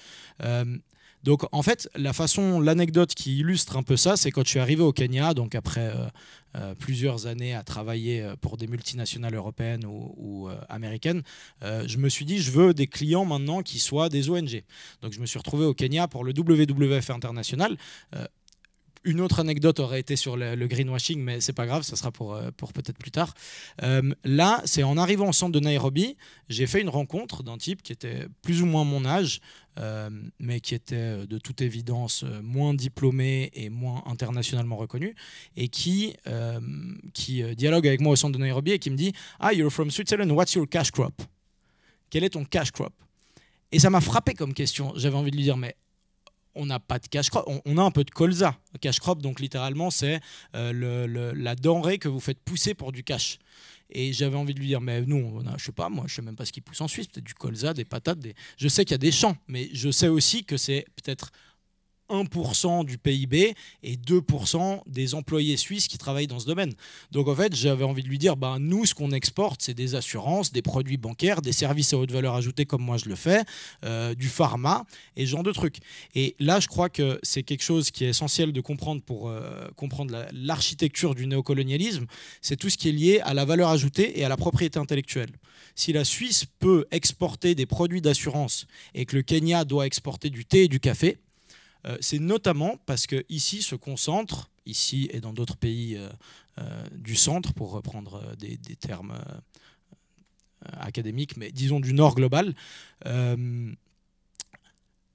[SPEAKER 3] Donc en fait, la façon, l'anecdote qui illustre un peu ça, c'est quand je suis arrivé au Kenya, donc après euh, euh, plusieurs années à travailler euh, pour des multinationales européennes ou, américaines, je me suis dit, je veux des clients maintenant qui soient des ONG. Donc je me suis retrouvé au Kenya pour le WWF international. Une autre anecdote aurait été sur le, greenwashing, mais c'est pas grave, ça sera pour, euh, peut-être plus tard. Euh, là, c'est en arrivant au centre de Nairobi, j'ai fait une rencontre d'un type qui était plus ou moins mon âge, euh, mais qui était de toute évidence moins diplômé et moins internationalement reconnu, et qui, qui dialogue avec moi au centre de Nairobi et qui me dit Ah, you're from Switzerland, what's your cash crop Quel est ton cash crop Et ça m'a frappé comme question. J'avais envie de lui dire Mais on n'a pas de cash crop, on, a un peu de colza. Cash crop, donc littéralement, c'est euh, la denrée que vous faites pousser pour du cash. Et j'avais envie de lui dire, mais nous, on a, je sais pas, moi, je sais même pas ce qui pousse en Suisse, peut-être du colza, des patates, je sais qu'il y a des champs, mais je sais aussi que c'est peut-être 1% du PIB et 2% des employés suisses qui travaillent dans ce domaine. Donc en fait, j'avais envie de lui dire, bah, nous, ce qu'on exporte, c'est des assurances, des produits bancaires, des services à haute valeur ajoutée comme moi je le fais, euh, du pharma et ce genre de trucs. Et là, je crois que c'est quelque chose qui est essentiel de comprendre pour euh, comprendre l'architecture du néocolonialisme, c'est tout ce qui est lié à la valeur ajoutée et à la propriété intellectuelle. Si la Suisse peut exporter des produits d'assurance et que le Kenya doit exporter du thé et du café, euh, c'est notamment parce que ici se concentre, ici et dans d'autres pays euh, euh, du centre, pour reprendre des termes académiques, mais disons du nord global,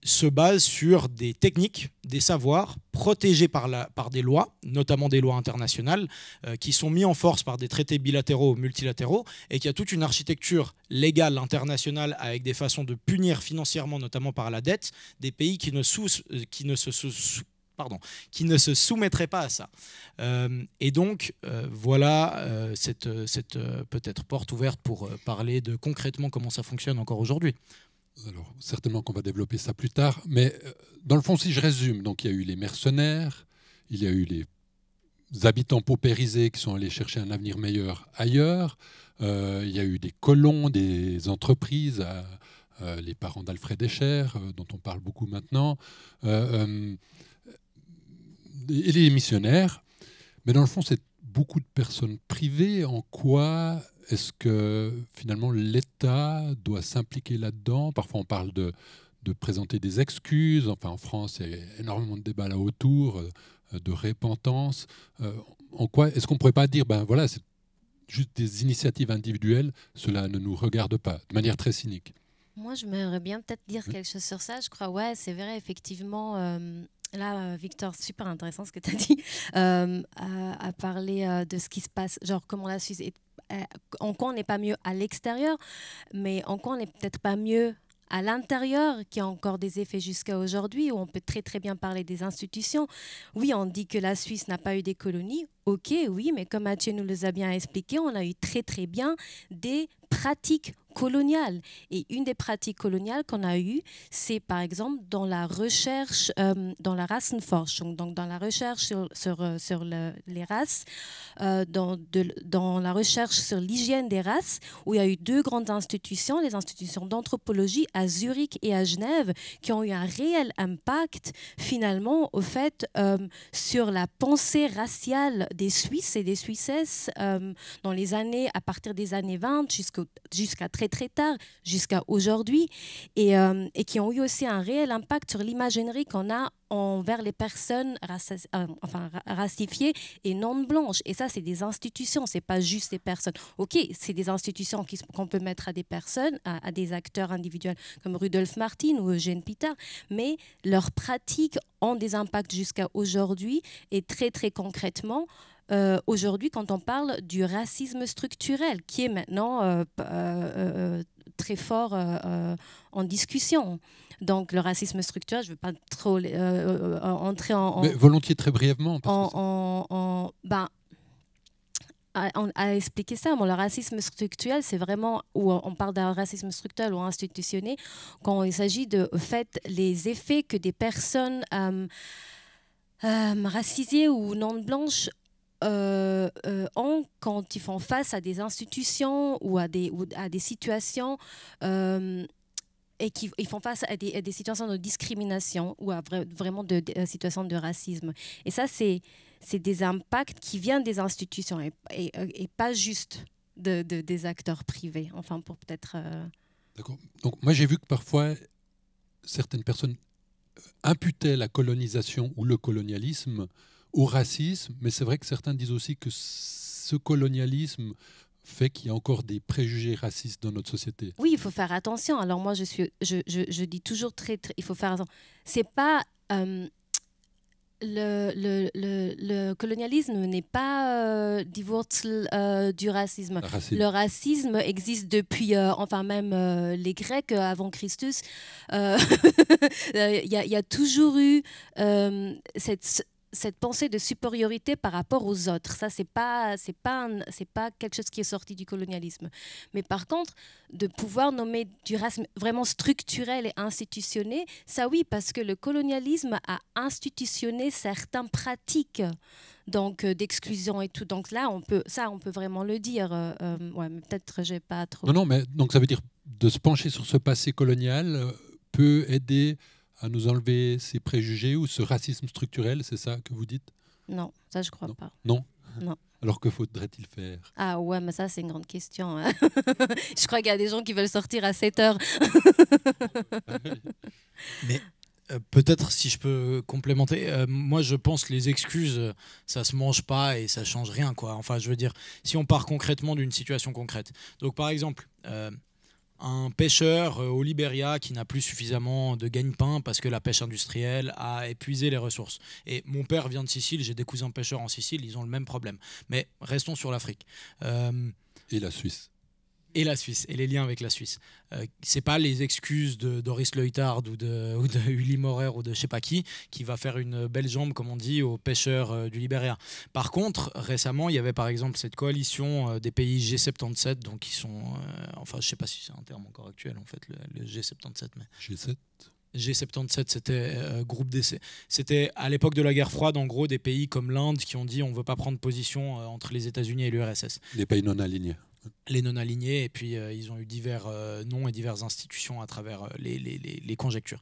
[SPEAKER 3] se base sur des techniques, des savoirs protégés par, des lois, notamment des lois internationales, euh, qui sont mis en force par des traités bilatéraux ou multilatéraux, et qui a toute une architecture légale internationale avec des façons de punir financièrement, notamment par la dette, des pays qui ne, euh, qui ne se, pardon, qui ne se soumettraient pas à ça. Euh, et donc, voilà cette, cette peut-être porte ouverte pour parler de concrètement comment ça fonctionne encore aujourd'hui
[SPEAKER 1] alors certainement qu'on va développer ça plus tard, mais euh, dans le fond, si je résume, donc il y a eu les mercenaires, il y a eu les habitants paupérisés qui sont allés chercher un avenir meilleur ailleurs, euh, il y a eu des colons, des entreprises, euh, les parents d'Alfred Escher, dont on parle beaucoup maintenant, et les missionnaires. Mais dans le fond, c'est beaucoup de personnes privées en quoi est-ce que finalement l'État doit s'impliquer là-dedans Parfois on parle de, de, présenter des excuses. Enfin en France, il y a énormément de débats là autour, euh, de repentance. Euh, en quoi est-ce qu'on pourrait pas dire, ben voilà, c'est juste des initiatives individuelles, cela ne nous regarde pas, de manière très cynique
[SPEAKER 4] moi, je m'aimerais bien peut-être dire quelque chose sur ça. Je crois, ouais, c'est vrai, effectivement, euh, Là, Victor, super intéressant ce que tu as dit, à, parler de ce qui se passe, genre comment la Suisse est euh, en quoi on n'est pas mieux à l'extérieur, mais en quoi on n'est peut-être pas mieux à l'intérieur qui a encore des effets jusqu'à aujourd'hui, où on peut très très bien parler des institutions. Oui, on dit que la Suisse n'a pas eu des colonies. Ok, oui, mais comme Mathieu nous les a bien expliqué, on a eu très très bien des pratiques coloniales. Et une des pratiques coloniales qu'on a eues, c'est par exemple dans la recherche, euh, dans la Rassenforschung, donc dans la recherche sur, sur, euh, sur les races, euh, dans, dans, la recherche sur l'hygiène des races, où il y a eu deux grandes institutions, les institutions d'anthropologie à Zurich et à Genève, qui ont eu un réel impact finalement au fait sur la pensée raciale des Suisses et des Suissesses euh, dans les années, à partir des années 20 jusqu'à très très tard, jusqu'à aujourd'hui, et, euh, et, qui ont eu aussi un réel impact sur l'imaginerie qu'on a envers les personnes euh, racifiées et non blanches. Et ça, c'est des institutions, c'est pas juste des personnes. OK, c'est des institutions qu'on peut mettre à des personnes, à, des acteurs individuels comme Rudolf Martin ou Eugène Pitard, mais leurs pratiques ont des impacts jusqu'à aujourd'hui et très, très concrètement, euh, aujourd'hui quand on parle du racisme structurel qui est maintenant euh, euh, très fort en discussion. Donc le racisme structurel, je ne veux pas trop entrer en, volontiers très brièvement. en, en, ben, à, expliquer ça. le racisme structurel, c'est vraiment où on parle d'un racisme structurel ou institutionné quand il s'agit de fait les effets que des personnes racisées ou non blanches euh, euh, ont, quand ils font face à des institutions ou à des, à des situations euh, et qu'ils font face à des, situations de discrimination ou à vraiment de, situations de racisme. Et ça, c'est des impacts qui viennent des institutions et, et, pas juste de, des acteurs privés. Enfin, pour peut-être.
[SPEAKER 1] D'accord. Donc, moi, j'ai vu que parfois, certaines personnes imputaient la colonisation ou le colonialisme au racisme, mais c'est vrai que certains disent aussi que ce colonialisme fait qu'il y a encore des préjugés racistes dans notre société.
[SPEAKER 4] Oui, il faut faire attention. Alors moi, je, suis, je, je, dis toujours très, très, il faut faire attention. C'est pas euh, le, le, le, colonialisme n'est pas euh, divorce euh, du, racisme. Le racisme existe depuis, enfin même les Grecs avant Christus. Il y, y, a toujours eu cette cette pensée de supériorité par rapport aux autres. Ça, c'est pas, c'est pas, c'est pas quelque chose qui est sorti du colonialisme. Mais par contre, de pouvoir nommer du racisme vraiment structurel et institutionné, ça oui, parce que le colonialisme a institutionné certaines pratiques, donc euh, d'exclusion et tout. Donc là, on peut, ça, on peut vraiment le dire. peut euh, ouais, peut-être j'ai pas trop. Non, non, mais
[SPEAKER 1] donc ça veut dire de se pencher sur ce passé colonial euh, peut aider à nous enlever ces préjugés ou ce racisme structurel, c'est ça que vous dites
[SPEAKER 4] Non, ça je crois pas. Non Non. Alors que faudrait-il faire Ah ouais, mais ça c'est une grande question. Hein. je crois qu'il y a des gens qui veulent sortir à 7 heures.
[SPEAKER 3] mais euh, peut-être si je peux complémenter, euh, moi je pense les excuses, ça se mange pas et ça change rien quoi. Enfin, je veux dire, si on part concrètement d'une situation concrète. Donc par exemple, euh, un pêcheur euh, au Liberia qui n'a plus suffisamment de gagne-pain parce que la pêche industrielle a épuisé les ressources. Et mon père vient de Sicile, j'ai des cousins pêcheurs en Sicile, ils ont le même problème. Mais restons sur l'Afrique. Euh, Et la Suisse et la Suisse et les liens avec la Suisse. Euh, c'est pas les excuses de Doris Leuthard ou de, ou Uli Maurer ou de je sais pas qui qui va faire une belle jambe, comme on dit, aux pêcheurs euh, du Libéria. Par contre, récemment, il y avait par exemple cette coalition euh, des pays G77, donc qui sont, enfin, je sais pas si c'est un terme encore actuel en fait, le, G77, mais G7. G77, c'était groupe d'essai. C'était à l'époque de la guerre froide, en gros, des pays comme l'Inde qui ont dit on ne veut pas prendre position entre les États-Unis et l'URSS.
[SPEAKER 1] Des pays non alignés
[SPEAKER 3] les non-alignés, et puis euh, ils ont eu divers euh, noms et diverses institutions à travers euh, les, conjectures.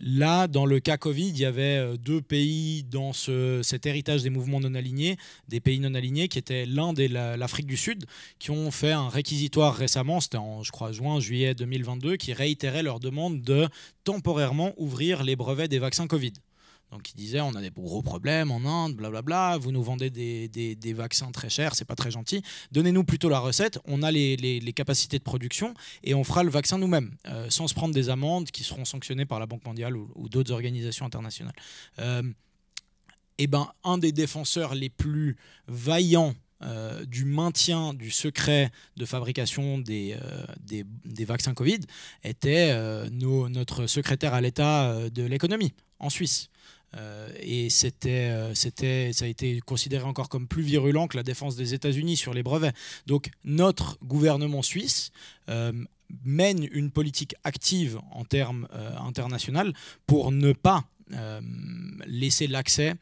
[SPEAKER 3] là, dans le cas Covid, il y avait deux pays dans cet héritage des mouvements non-alignés, des pays non-alignés qui étaient l'Inde et l'Afrique du Sud, qui ont fait un réquisitoire récemment, c'était en, je crois, juin, juillet 2022, qui réitérait leur demande de temporairement ouvrir les brevets des vaccins Covid. Donc il disait on a des gros problèmes en Inde, blablabla, vous nous vendez des, vaccins très chers, c'est pas très gentil. Donnez-nous plutôt la recette, on a les, capacités de production et on fera le vaccin nous-mêmes, euh, sans se prendre des amendes qui seront sanctionnées par la Banque mondiale ou, d'autres organisations internationales. et euh, eh ben, un des défenseurs les plus vaillants euh, du maintien du secret de fabrication des, vaccins Covid était notre secrétaire à l'État de l'économie en Suisse. Euh, et c'était, euh, c'était, ça a été considéré encore comme plus virulent que la défense des États-Unis sur les brevets. Donc notre gouvernement suisse euh, mène une politique active en termes internationaux pour ne pas laisser l'accès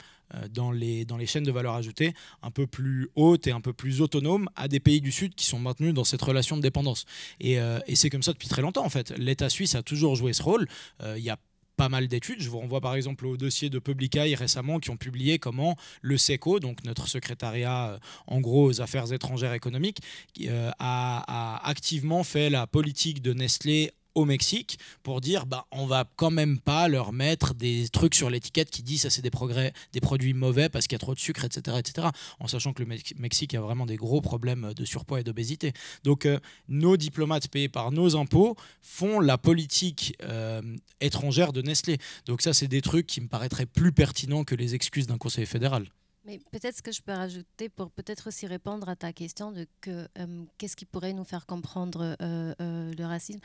[SPEAKER 3] dans les, dans les chaînes de valeur ajoutée un peu plus hautes et un peu plus autonomes à des pays du Sud qui sont maintenus dans cette relation de dépendance. Et, c'est comme ça depuis très longtemps, en fait. L'État suisse a toujours joué ce rôle. Il y a pas mal d'études. Je vous renvoie par exemple au dossier de Publicaï récemment qui ont publié comment le SECO, donc notre secrétariat euh, en gros aux affaires étrangères économiques, euh, a activement fait la politique de Nestlé au Mexique pour dire bah on va quand même pas leur mettre des trucs sur l'étiquette qui disent ça c'est des progrès des produits mauvais parce qu'il y a trop de sucre etc etc en sachant que le Mexique a vraiment des gros problèmes de surpoids et d'obésité donc euh, nos diplomates payés par nos impôts font la politique euh, étrangère de Nestlé donc ça c'est des trucs qui me paraîtraient plus pertinents que les excuses d'un conseil fédéral
[SPEAKER 4] mais peut-être ce que je peux rajouter pour peut-être aussi répondre à ta question de que euh, qu'est-ce qui pourrait nous faire comprendre euh, euh, le racisme.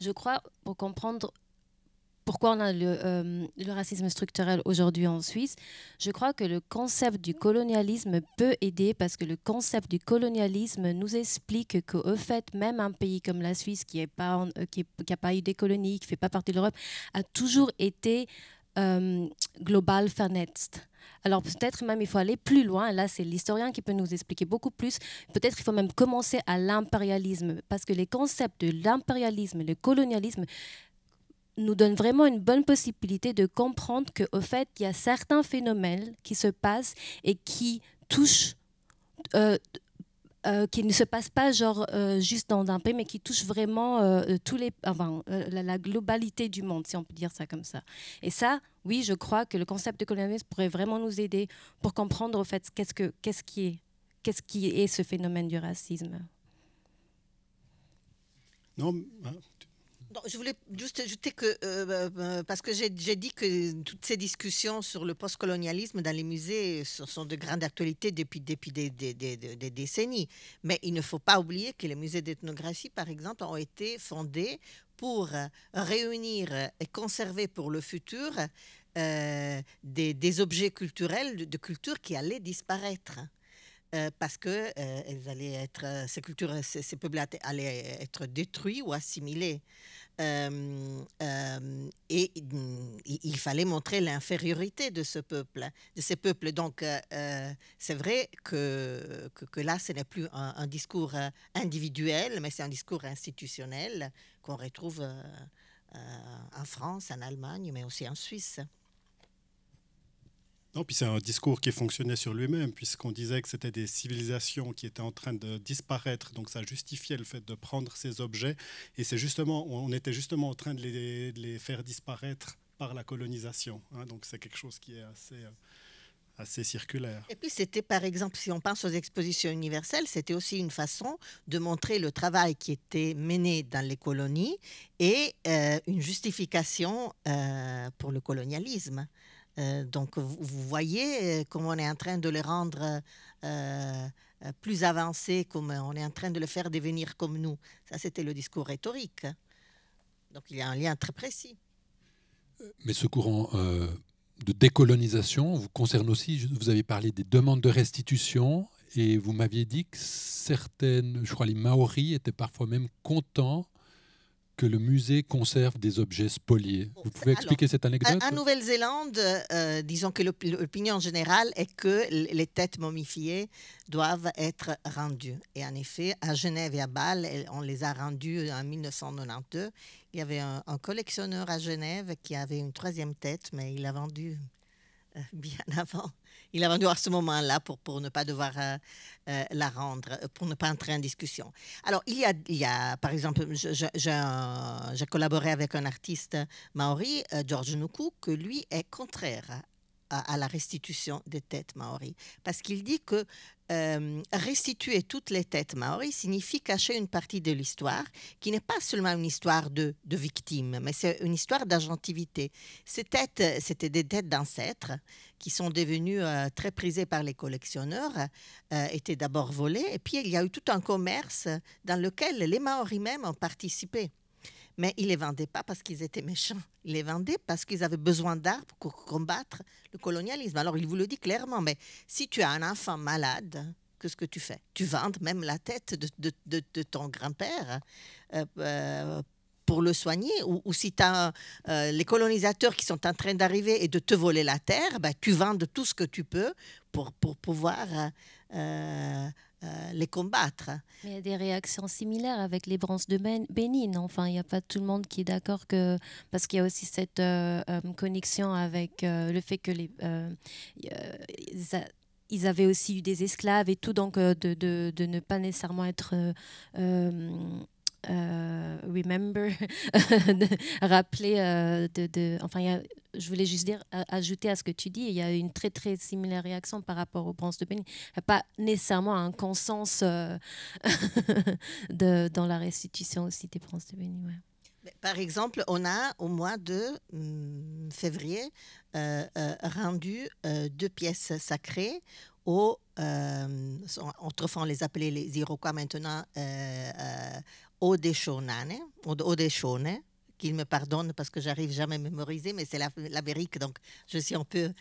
[SPEAKER 4] Je crois pour comprendre pourquoi on a le, racisme structurel aujourd'hui en Suisse, je crois que le concept du colonialisme peut aider parce que le concept du colonialisme nous explique qu'au fait, même un pays comme la Suisse qui n'a pas, pas eu des colonies, qui ne fait pas partie de l'Europe, a toujours été global vernetzt. Alors peut-être même il faut aller plus loin. Là, c'est l'historien qui peut nous expliquer beaucoup plus. Peut-être il faut même commencer à l'impérialisme, parce que les concepts de l'impérialisme, le colonialisme, nous donnent vraiment une bonne possibilité de comprendre que au fait, il y a certains phénomènes qui se passent et qui touchent euh, euh, qui ne se passe pas genre euh, juste dans un pays, mais qui touche vraiment euh, tous les, enfin, la, globalité du monde, si on peut dire ça comme ça. Et ça, oui, je crois que le concept de colonialisme pourrait vraiment nous aider pour comprendre au fait qu'est-ce que qu'est-ce qui est qu'est-ce qui est ce phénomène du
[SPEAKER 5] racisme.
[SPEAKER 2] Non, hein je
[SPEAKER 5] voulais juste ajouter que, euh, bah, bah, parce que j'ai dit que toutes ces discussions sur le postcolonialisme dans les musées sont de grande actualité depuis, des, décennies. Mais il ne faut pas oublier que les musées d'ethnographie, par exemple, ont été fondés pour euh, réunir et conserver pour le futur euh, des, objets culturels de, de culture qui allaient disparaître. Euh, parce que euh, elles allaient être, euh, ces cultures, ces, peuples allaient être détruits ou assimilés. et mm, il, fallait montrer l'infériorité de ce peuple, de ces peuples. Donc, c'est vrai que, là, ce n'est plus un, discours individuel, mais c'est un discours institutionnel qu'on retrouve en France, en Allemagne, mais aussi en Suisse
[SPEAKER 2] puis c'est un discours qui fonctionnait sur lui-même, puisqu'on disait que c'était des civilisations qui étaient en train de disparaître, donc ça justifiait le fait de prendre ces objets, et c'est justement, on était justement en train de les, faire disparaître par la colonisation. Hein. donc c'est quelque chose qui est euh, assez circulaire.
[SPEAKER 5] Et puis c'était par exemple, si on pense aux expositions universelles, c'était aussi une façon de montrer le travail qui était mené dans les colonies et euh, une justification euh, pour le colonialisme. Euh, donc vous, voyez euh, comment on est en train de les rendre euh, plus avancés, comme on est en train de le faire devenir comme nous. Ça, c'était le discours rhétorique. Donc il y a un lien très précis.
[SPEAKER 1] Mais ce courant de décolonisation vous concerne aussi, vous avez parlé des demandes de restitution et vous m'aviez dit que certaines, je crois les Maoris étaient parfois même contents que le musée conserve des objets spoliés. Vous pouvez expliquer cette anecdote En
[SPEAKER 5] Nouvelle-Zélande, euh, disons que l'opinion générale est que les têtes momifiées doivent être rendues. Et en effet, à Genève et à Bâle, on les a rendues en 1992. Il y avait un, un collectionneur à Genève qui avait une troisième tête, mais il l'a vendue bien avant. Il a vendu à ce moment-là pour, pour ne pas devoir euh, euh, la rendre, euh, pour ne pas entrer en discussion. Alors, il y a, il y a par exemple, j'ai collaboré avec un artiste maori, George Nuku, que lui est contraire à, à la restitution des têtes maoris, parce qu'il dit que euh, restituer toutes les têtes maoris signifie cacher une partie de l'histoire qui n'est pas seulement une histoire de, victimes, mais c'est une histoire d'agentivité. Ces têtes, c'était des têtes d'ancêtres qui sont devenues euh, très prisées par les collectionneurs, euh, étaient d'abord volées, et puis il y a eu tout un commerce dans lequel les maoris même ont participé mais ils ne les vendaient pas parce qu'ils étaient méchants. Ils les vendaient parce qu'ils avaient besoin d'arbres pour combattre le colonialisme. Alors, il vous le dit clairement, mais si tu as un enfant malade, qu'est-ce que tu fais Tu vends même la tête de, de, de, ton grand-père euh, euh, pour le soigner, ou, si tu as euh, les colonisateurs qui sont en train d'arriver et de te voler la terre, ben, tu vends tout ce que tu peux pour, pour pouvoir euh, les combattre.
[SPEAKER 4] il y a des réactions similaires avec les branches de ben-, Bénin. Enfin, il n'y a pas tout le monde qui est d'accord que. Parce qu'il y a aussi cette euh, euh, connexion avec le fait que les. Ils, avaient aussi eu des esclaves et tout, donc de, ne pas nécessairement être. remember, rappeler de, de, Enfin, il y a je voulais juste dire, ajouter à ce que tu dis, il y a une très très similaire réaction par rapport aux prince de Béni. Pas nécessairement un consensus euh, de, dans la restitution aussi des princes de Béni.
[SPEAKER 5] Par exemple, on a au mois de mm, février euh, euh, rendu deux pièces sacrées aux, autrefois on les appelait les Iroquois, maintenant euh, Odeshonane, qu'ils me pardonne parce que j'arrive jamais à mémoriser, mais c'est l'Amérique, donc je suis un peu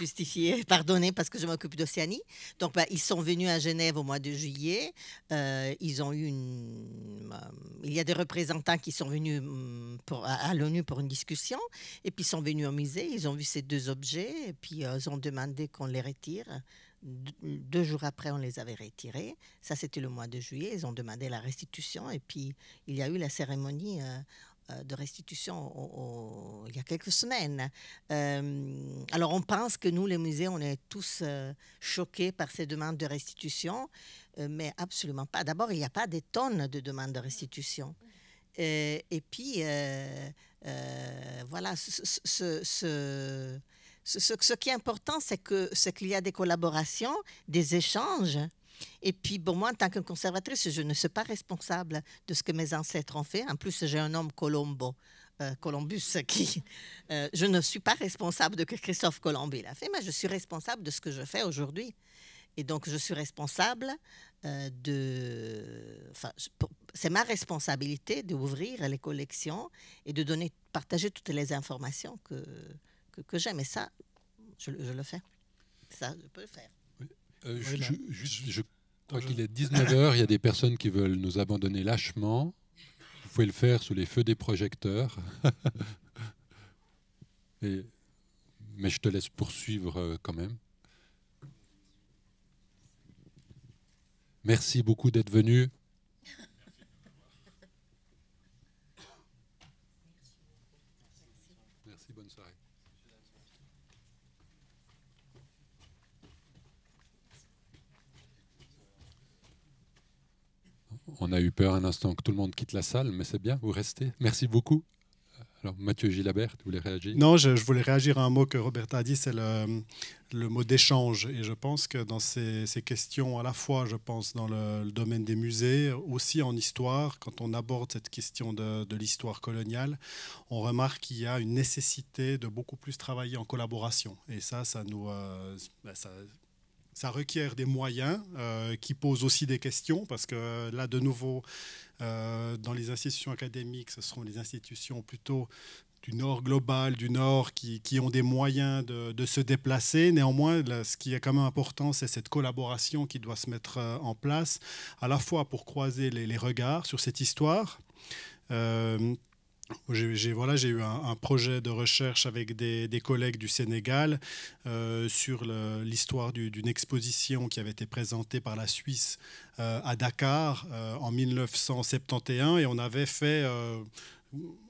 [SPEAKER 5] justifier, pardonner parce que je m'occupe d'Océanie. Donc bah, ils sont venus à Genève au mois de juillet. Euh, ils ont eu une, euh, il y a des représentants qui sont venus hum, pour, à, l'ONU pour une discussion, et puis ils sont venus au musée. Ils ont vu ces deux objets, et puis euh, ils ont demandé qu'on les retire deux jours après, on les avait retirés. Ça, c'était le mois de juillet. Ils ont demandé la restitution et puis il y a eu la cérémonie euh, de restitution il y a quelques semaines. Euh, alors on pense que nous, les musées, on est tous euh, choqués par ces demandes de restitution, mais absolument pas. D'abord, il n'y a pas des tonnes de demandes de restitution. et puis, voilà, ce, ce, qui est important, c'est qu'il y a des collaborations, des échanges et puis, pour moi, en tant que conservatrice, je ne suis pas responsable de ce que mes ancêtres ont fait. En plus, j'ai un homme Colombo, euh, Columbus, qui. Euh, je ne suis pas responsable de ce que Christophe Colomb a fait, mais je suis responsable de ce que je fais aujourd'hui. Et donc, je suis responsable euh, de. Enfin, c'est ma responsabilité d'ouvrir les collections et de donner, partager toutes les informations que, que, que ça, je le fais. Ça, je peux le faire.
[SPEAKER 1] Euh, je, crois qu'il est 19h, il y a des personnes qui veulent nous abandonner lâchement. Vous pouvez le faire sous les feux des projecteurs. mais je te laisse poursuivre euh, quand même. Merci beaucoup d'être venu. on a eu peur un instant que tout le monde quitte la salle, mais c'est bien, vous restez. Merci beaucoup. Alors, Mathieu Gilabert, tu voulais réagir Non, je, voulais
[SPEAKER 2] réagir à un mot que Robert a dit, c'est le, mot d'échange. Et je pense que dans ces, questions, à la fois, je pense, dans le, domaine des musées, aussi en histoire, quand on aborde cette question de, l'histoire coloniale, on remarque qu'il y a une nécessité de beaucoup plus travailler en collaboration. Et ça, ça nous... Euh, ben, ça requiert des moyens euh, qui posent aussi des questions, parce que euh, là, de nouveau, euh, dans les institutions académiques, ce seront les institutions plutôt du Nord global, du Nord, qui, qui ont des moyens de, se déplacer. Néanmoins, ce qui est quand même important, c'est cette collaboration qui doit se mettre en place, à la fois pour croiser les, regards sur cette histoire j'ai voilà, eu un, projet de recherche avec des, collègues du Sénégal euh, sur l'histoire d'une exposition qui avait été présentée par la Suisse euh, à Dakar euh, en 1971 et on avait fait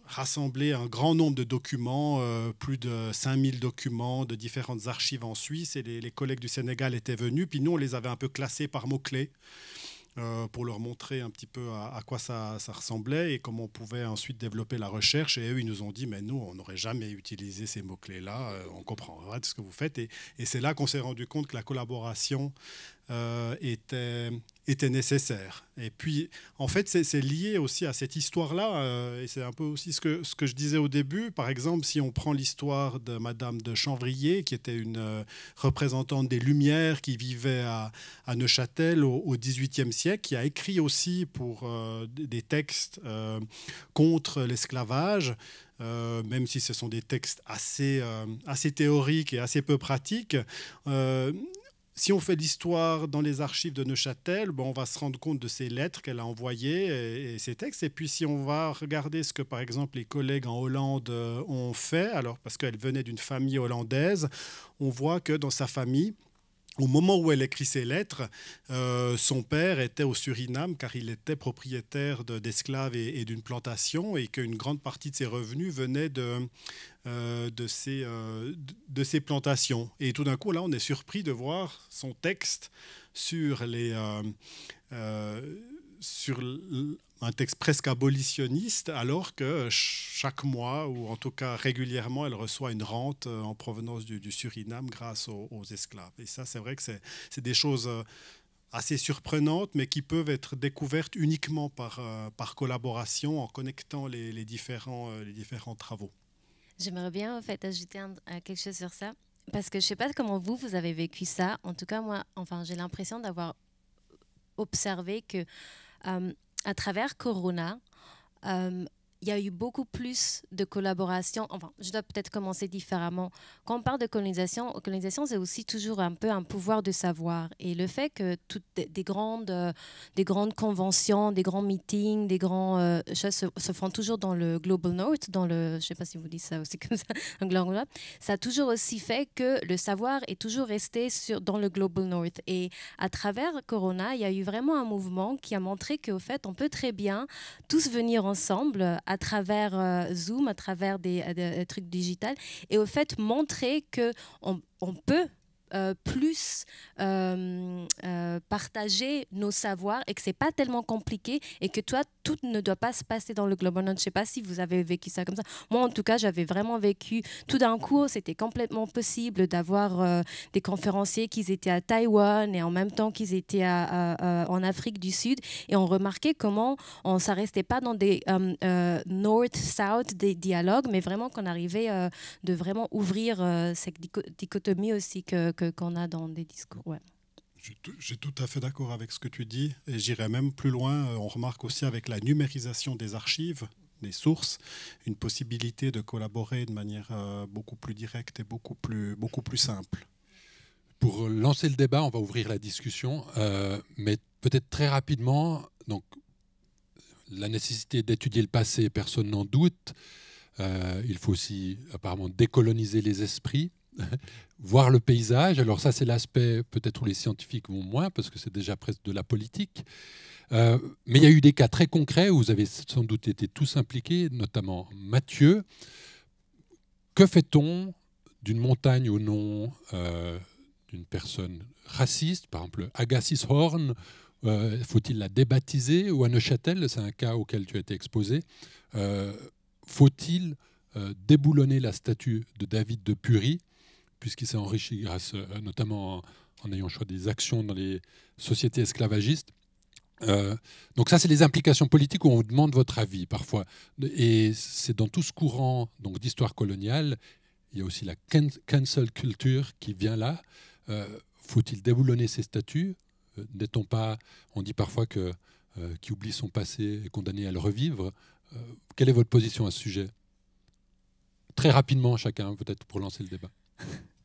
[SPEAKER 2] rassembler un grand nombre de documents, plus de 5000 documents de différentes archives en Suisse, et les, collègues du Sénégal étaient venus, puis nous, on les avait un peu classés par mots-clés. Euh, pour leur montrer un petit peu à, quoi ça, ressemblait et comment on pouvait ensuite développer la recherche. Et eux, ils nous ont dit, mais nous, on n'aurait jamais utilisé ces mots-clés-là, euh, on comprendra ce que vous faites. et c'est là qu'on s'est rendu compte que la collaboration euh, était, était nécessaire. Et puis, en fait, c'est lié aussi à cette histoire-là, euh, et c'est un peu aussi ce que, ce que je disais au début. Par exemple, si on prend l'histoire de Madame de Chanvrier, qui était une euh, représentante des Lumières, qui vivait à, Neuchâtel au XVIIIe siècle, qui a écrit aussi pour des textes contre l'esclavage, même si ce sont des textes assez, assez théoriques et assez peu pratiques si on fait l'histoire dans les archives de Neuchâtel, bon, on va se rendre compte de ces lettres qu'elle a envoyées et, ces textes. Et puis si on va regarder ce que par exemple les collègues en Hollande euh, ont fait, alors parce qu'elle venait d'une famille hollandaise, on voit que dans sa famille, au moment où elle écrit ses lettres, euh, son père était au Suriname car il était propriétaire d'esclaves et, et d'une plantation et qu'une grande partie de ses revenus venait de, euh, de, ces, euh, de ces plantations. Et tout d'un coup, là, on est surpris de voir son texte sur les... Euh, sur un texte presque abolitionniste, alors que chaque mois, ou en tout cas régulièrement, elle reçoit une rente en provenance du, Suriname grâce aux, esclaves. Et ça, c'est vrai que c'est des choses assez surprenantes, mais qui peuvent être découvertes uniquement par, par collaboration en connectant les différents, les différents travaux.
[SPEAKER 4] J'aimerais bien en fait ajouter quelque chose sur ça. Parce que je ne sais pas comment vous, vous avez vécu ça. En tout cas, moi, enfin, j'ai l'impression d'avoir observé que euh, à travers Corona, euh, il y a eu beaucoup plus de collaboration. Enfin, je dois peut-être commencer différemment. Quand on parle de colonisation, colonisation, c'est aussi toujours un peu un pouvoir de savoir. Et le fait que toutes des grandes, euh, des grandes conventions, des grands meetings, des grands euh, choses se, font toujours dans le Global North, dans le, je ne sais pas si vous dites ça aussi comme ça, Global ça a toujours aussi fait que le savoir est toujours resté sur, dans le Global North. Et à travers Corona, il y a eu vraiment un mouvement qui a montré qu'au fait, on peut très bien tous venir ensemble à travers euh, Zoom, à travers des, euh, euh, trucs digitaux, et au fait montrer que on, on peut euh, plus euh, euh, partager nos savoirs et que c'est pas tellement compliqué et que toi tout ne doit pas se passer dans le globe. Je ne sais pas si vous avez vécu ça comme ça. Moi en tout cas j'avais vraiment vécu tout d'un coup c'était complètement possible d'avoir des conférenciers qui étaient à Taïwan et en même temps qu'ils étaient à, en Afrique du Sud et on remarquait comment on ne restait pas dans des north-south des dialogues mais vraiment qu'on arrivait de vraiment ouvrir cette dichotomie aussi que qu'on a dans des discours. Ouais.
[SPEAKER 2] tout à fait d'accord avec ce que tu dis, et j'irai même plus loin. Euh, on remarque aussi avec la numérisation des archives, des sources, une possibilité de collaborer de manière euh, beaucoup plus directe et beaucoup plus, beaucoup plus simple.
[SPEAKER 1] Pour lancer le débat, on va ouvrir la discussion, euh, mais peut-être très rapidement. Donc, la nécessité d'étudier le passé, personne n'en doute. il faut aussi apparemment décoloniser les esprits. voir le paysage. Alors ça, c'est l'aspect peut-être où les scientifiques vont moins, parce que c'est déjà presque de la politique. Euh, mais il y a eu des cas très concrets où vous avez sans doute été tous impliqués, notamment Mathieu. Que fait-on d'une montagne au nom euh, d'une personne raciste, par exemple Agassiz Horn euh, Faut-il la débaptiser Ou à Neuchâtel, c'est un cas auquel tu as été exposé. Faut-il déboulonner la statue de David de Purie puisqu'il s'est enrichi grâce euh, notamment en, ayant choisi des actions dans les sociétés esclavagistes. Euh, donc ça, c'est les implications politiques où on vous demande votre avis parfois. Et c'est dans tout ce courant donc d'histoire coloniale, il y a aussi la cancel culture qui vient là. Euh, faut-il déboulonner ces statuts N'est-on pas, on dit parfois que qui oublie son passé est condamné à le revivre. quelle est votre position à ce sujet Très rapidement, chacun, peut-être pour lancer le débat.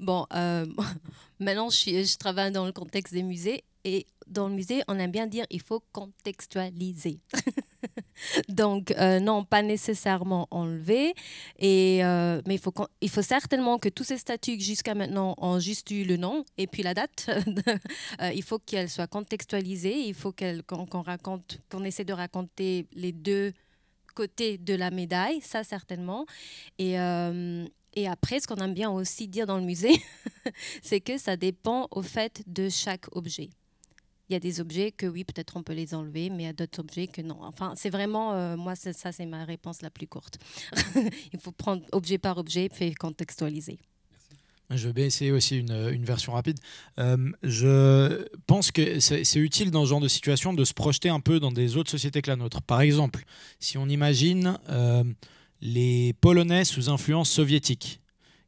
[SPEAKER 4] Bon, euh, maintenant, je, travaille dans le contexte des musées. Et dans le musée, on aime bien dire il faut contextualiser. Donc, euh, non, pas nécessairement enlever. Et, euh, mais il faut, il faut certainement que tous ces statuts jusqu'à maintenant ont juste eu le nom et puis la date. il faut qu'elles soient contextualisées. Il faut qu'on raconte, qu'on essaie de raconter les deux côtés de la médaille, ça certainement. Et, et après, ce qu'on aime bien aussi dire dans le musée, c'est que ça dépend au fait de chaque objet. Il y a des objets que oui, peut-être on peut les enlever, mais il y a d'autres objets que non. Enfin, c'est vraiment, euh, moi, ça, c'est ma réponse la plus courte. il faut prendre objet par objet et contextualiser.
[SPEAKER 3] Je vais essayer aussi une, version rapide. Euh, je pense que c'est utile dans ce genre de situation de se projeter un peu dans des autres sociétés que la nôtre. Par exemple, si on imagine... Euh, les Polonais sous influence soviétique,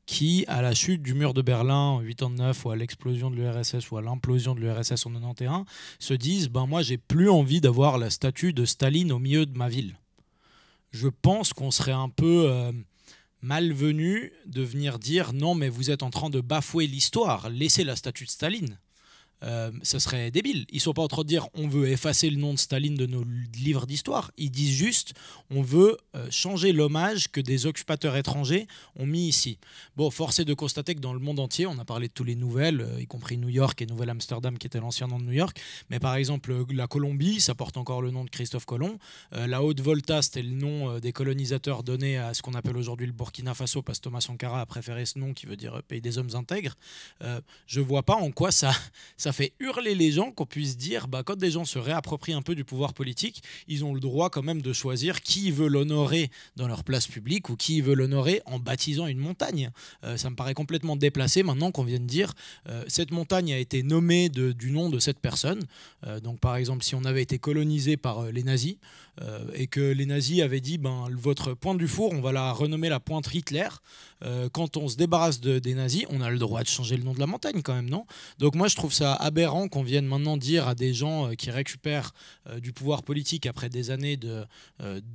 [SPEAKER 3] qui, à la chute du mur de Berlin en 89 ou à l'explosion de l'URSS ou à l'implosion de l'URSS en 91, se disent ben moi j'ai plus envie d'avoir la statue de Staline au milieu de ma ville. Je pense qu'on serait un peu euh, malvenu de venir dire non mais vous êtes en train de bafouer l'histoire, laissez la statue de Staline. Euh, ce serait débile. Ils ne sont pas en train de dire on veut effacer le nom de Staline de nos livres d'histoire. Ils disent juste on veut euh, changer l'hommage que des occupateurs étrangers ont mis ici. Bon, force est de constater que dans le monde entier, on a parlé de tous les nouvelles, euh, y compris New York et Nouvelle-Amsterdam qui était l'ancien nom de New York, mais par exemple la Colombie, ça porte encore le nom de Christophe Colomb. la Haute-Volta, c'était le nom des colonisateurs donné à ce qu'on appelle aujourd'hui le Burkina Faso parce que Thomas Sankara a préféré ce nom qui veut dire pays des hommes intègres. je vois pas en quoi ça fait hurler les gens qu'on puisse dire, bah, quand des gens se réapproprient un peu du pouvoir politique, ils ont le droit quand même de choisir qui veut l'honorer dans leur place publique ou qui veut l'honorer en baptisant une montagne. Euh, ça me paraît complètement déplacé maintenant qu'on vient de dire, euh, cette montagne a été nommée du nom de cette personne. Euh, donc par exemple, si on avait été colonisé par les nazis, euh, et que les nazis avaient dit ben, votre pointe du four, on va la renommer la pointe Hitler. Euh, quand on se débarrasse des nazis, on a le droit de changer le nom de la montagne quand même, non Donc moi je trouve ça aberrant qu'on vienne maintenant dire à des gens euh, qui récupèrent du pouvoir politique après des années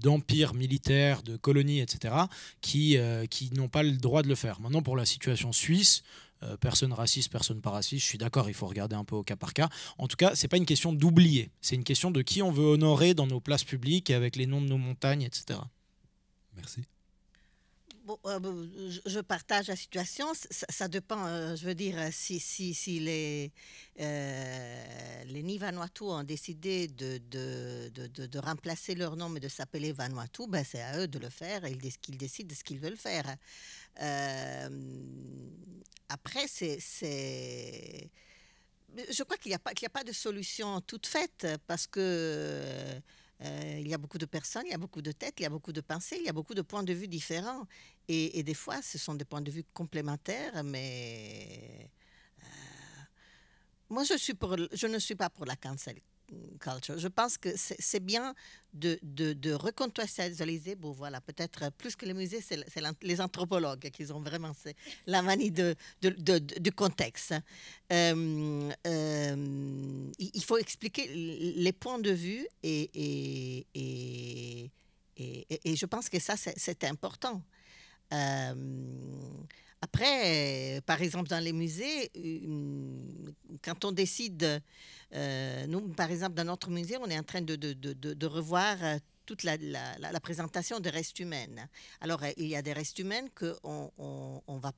[SPEAKER 3] d'empire militaire, de colonies, etc., qui, qui n'ont pas le droit de le faire. Maintenant pour la situation suisse, euh, personne raciste, personne pas raciste. Je suis d'accord, il faut regarder un peu au cas par cas. En tout cas, c'est pas une question d'oublier, c'est une question de qui on veut honorer dans nos places publiques et avec les noms de nos montagnes, etc. Merci.
[SPEAKER 5] Bon, euh, je partage la situation. Ça, dépend, euh, je veux dire, si, les, euh, ont décidé de, de, remplacer leur nom et de s'appeler Vanuatu, ben c'est à eux de le faire. Ils, qu'ils décident de ce qu'ils veulent faire. Euh, après, c'est je crois qu'il n'y a, qu a, pas de solution toute faite parce que euh, il y a beaucoup de personnes, il y a beaucoup de têtes, il y a beaucoup de pensées, il y a beaucoup de points de vue différents. Et, des fois, ce sont des points de vue complémentaires, mais euh, moi, je, suis pour, je ne suis pas pour la cancel je pense que c'est bien de, de, de, recontextualiser. Bon, voilà, peut-être plus que les musées, c'est les anthropologues qui ont vraiment la manie de, du contexte. Euh, euh, il faut expliquer les points de vue et, et, et, et, je pense que ça, c'est important. Euh, après, euh, par exemple, dans les musées, quand on décide, euh, nous, par exemple, dans notre musée, on est en train de, revoir euh, toute la, présentation des restes humains. Alors, il y a des restes humains qu'on on, va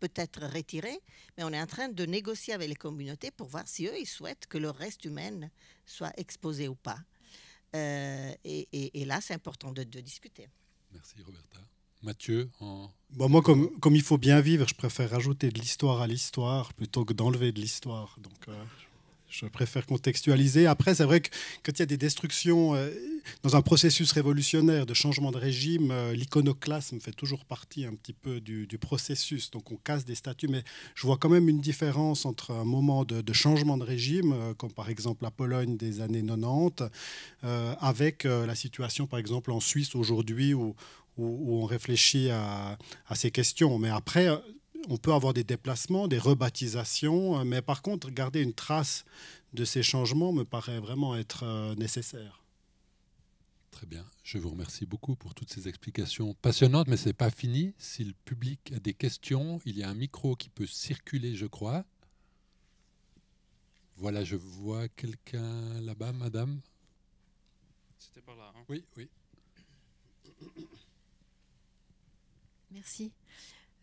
[SPEAKER 5] peut-être retirer, mais on est en train de négocier avec les communautés pour voir si eux, ils souhaitent que leurs restes humains soient exposés ou pas. et, là, c'est important de, de discuter.
[SPEAKER 1] Merci, Roberta.
[SPEAKER 2] Mathieu bah, moi, comme, comme il faut bien vivre, je préfère rajouter de l'histoire à l'histoire plutôt que d'enlever de l'histoire. Donc, euh, je préfère contextualiser. Après, c'est vrai que quand il y a des destructions euh, dans un processus révolutionnaire de changement de régime, euh, l'iconoclasme fait toujours partie un petit peu du, du, processus. Donc, on casse des statues. Mais je vois quand même une différence entre un moment de, de changement de régime, comme par exemple la Pologne des années 90, avec la situation, par exemple, en Suisse aujourd'hui où où, on réfléchit à, ces questions. Mais après, on peut avoir des déplacements, des rebaptisations, euh, mais par contre, garder une trace de ces changements me paraît vraiment être euh, nécessaire.
[SPEAKER 1] Très bien. Je vous remercie beaucoup pour toutes ces explications passionnantes, mais ce n'est pas fini. Si le public a des questions, il y a un micro qui peut circuler, je crois. Voilà, je vois quelqu'un là-bas, madame. C'était par là. Hein. oui, oui.
[SPEAKER 6] Merci.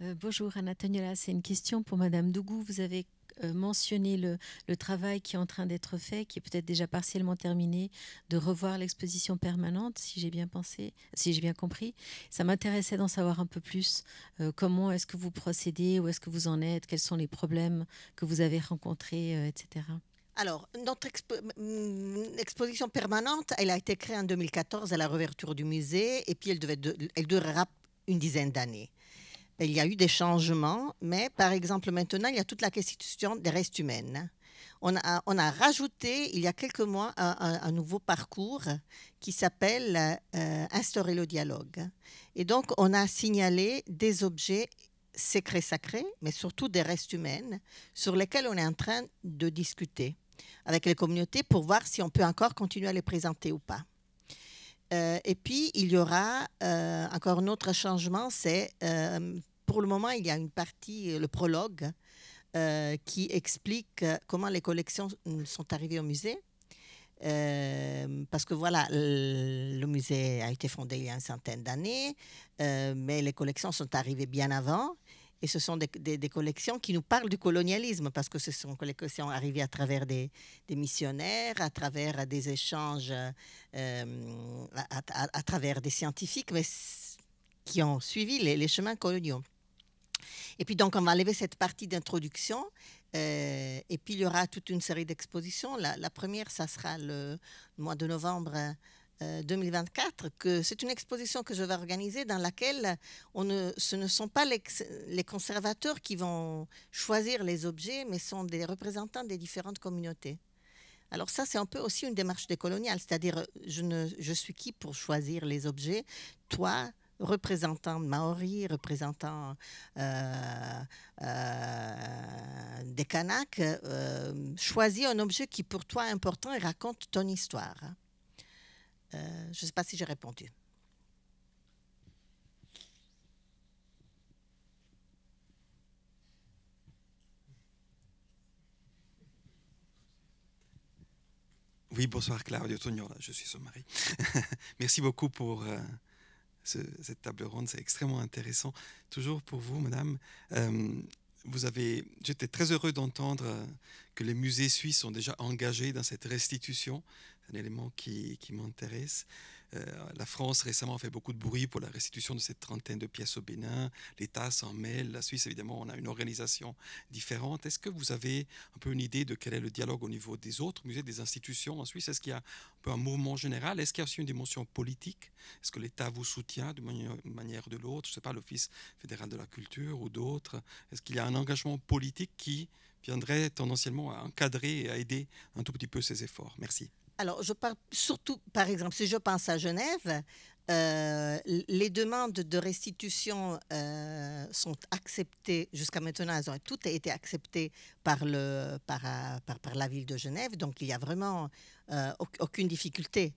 [SPEAKER 6] Euh, bonjour Anna c'est une question pour Madame Dougou. Vous avez euh, mentionné le, travail qui est en train d'être fait, qui est peut-être déjà partiellement terminé, de revoir l'exposition permanente, si j'ai bien pensé, si j'ai bien compris. Ça m'intéressait d'en savoir un peu plus. Euh, comment est-ce que vous procédez, où est-ce que vous en êtes, quels sont les problèmes que vous avez rencontrés, etc.
[SPEAKER 5] Alors, notre mm, exposition permanente, elle a été créée en 2014 à la réouverture du musée, et puis elle devait, de, elle une dizaine d'années. Il y a eu des changements, mais par exemple maintenant, il y a toute la question des restes humains. On a, rajouté, il y a quelques mois, un, nouveau parcours qui s'appelle euh, Instaurer le dialogue. Et donc, on a signalé des objets secrets sacrés, mais surtout des restes humains sur lesquels on est en train de discuter avec les communautés pour voir si on peut encore continuer à les présenter ou pas. Euh, et puis, il y aura euh, encore un autre changement, c'est euh, pour le moment, il y a une partie, le prologue, qui explique comment les collections sont arrivées au musée. parce que voilà, le musée a été fondé il y a une centaine d'années, mais les collections sont arrivées bien avant. Et ce sont des, collections qui nous parlent du colonialisme, parce que ce sont des collections arrivées à travers des, missionnaires, à travers des échanges, euh, à, travers des scientifiques, mais qui ont suivi les, chemins coloniaux. Et puis donc, on va lever cette partie d'introduction. Euh, et puis, il y aura toute une série d'expositions. La, la, première, ça sera le mois de novembre 2024 euh, que c'est une exposition que je vais organiser dans laquelle ce ne sont pas les, conservateurs qui vont choisir les objets, mais sont des représentants des différentes communautés. Alors ça, c'est un peu aussi une démarche décoloniale, c'est-à-dire euh, je, suis qui pour choisir les objets Toi, représentant maori, représentant euh, des Kanaks, choisis un objet qui pour toi est important et raconte ton histoire. Euh, je ne sais pas si j'ai répondu.
[SPEAKER 1] Oui, bonsoir Claudio Tognola, je suis son mari.
[SPEAKER 7] Merci beaucoup pour euh, cette table ronde, c'est extrêmement intéressant. Toujours pour vous, madame, euh, vous avez, j'étais très heureux d'entendre que les musées suisses sont déjà engagés dans cette restitution un élément qui, m'intéresse. Euh, la France récemment a fait beaucoup de bruit pour la restitution de cette trentaine de pièces au Bénin. L'État s'en mêle. La Suisse, évidemment, on a une organisation différente. Est-ce que vous avez un peu une idée de quel est le dialogue au niveau des autres musées, des institutions en Suisse Est-ce qu'il y a un peu un mouvement général Est-ce qu'il y a aussi une dimension politique Est-ce que l'État vous soutient d'une manière, ou de l'autre Je ne sais pas, l'Office fédéral de la culture ou d'autres. Est-ce qu'il y a un engagement politique qui viendrait tendanciellement à encadrer et à aider un tout petit peu ces efforts Merci.
[SPEAKER 5] Alors, je parle surtout, par exemple, si je pense à Genève, euh, les demandes de restitution euh, sont acceptées jusqu'à maintenant. Elles ont toutes été acceptées par, le, euh, par, la ville de Genève, donc il n'y a vraiment aucune difficulté.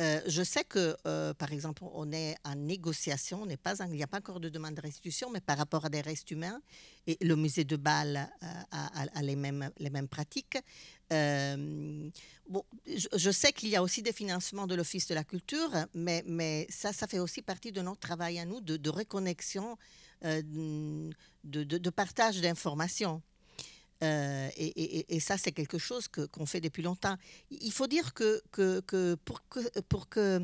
[SPEAKER 5] Euh, je sais que, euh, par exemple, on est en négociation, pas il n'y a pas encore de demande de restitution, mais par rapport à des restes humains, et le musée de Bâle euh, a, les, mêmes, les mêmes pratiques. bon, je, sais qu'il y a aussi des financements de l'Office de la culture, mais, ça, ça fait aussi partie de notre travail à nous, de, de reconnexion, de, partage d'informations. Euh, et, ça, c'est quelque chose que, qu'on fait depuis longtemps. Il faut dire que, que, que pour que, pour que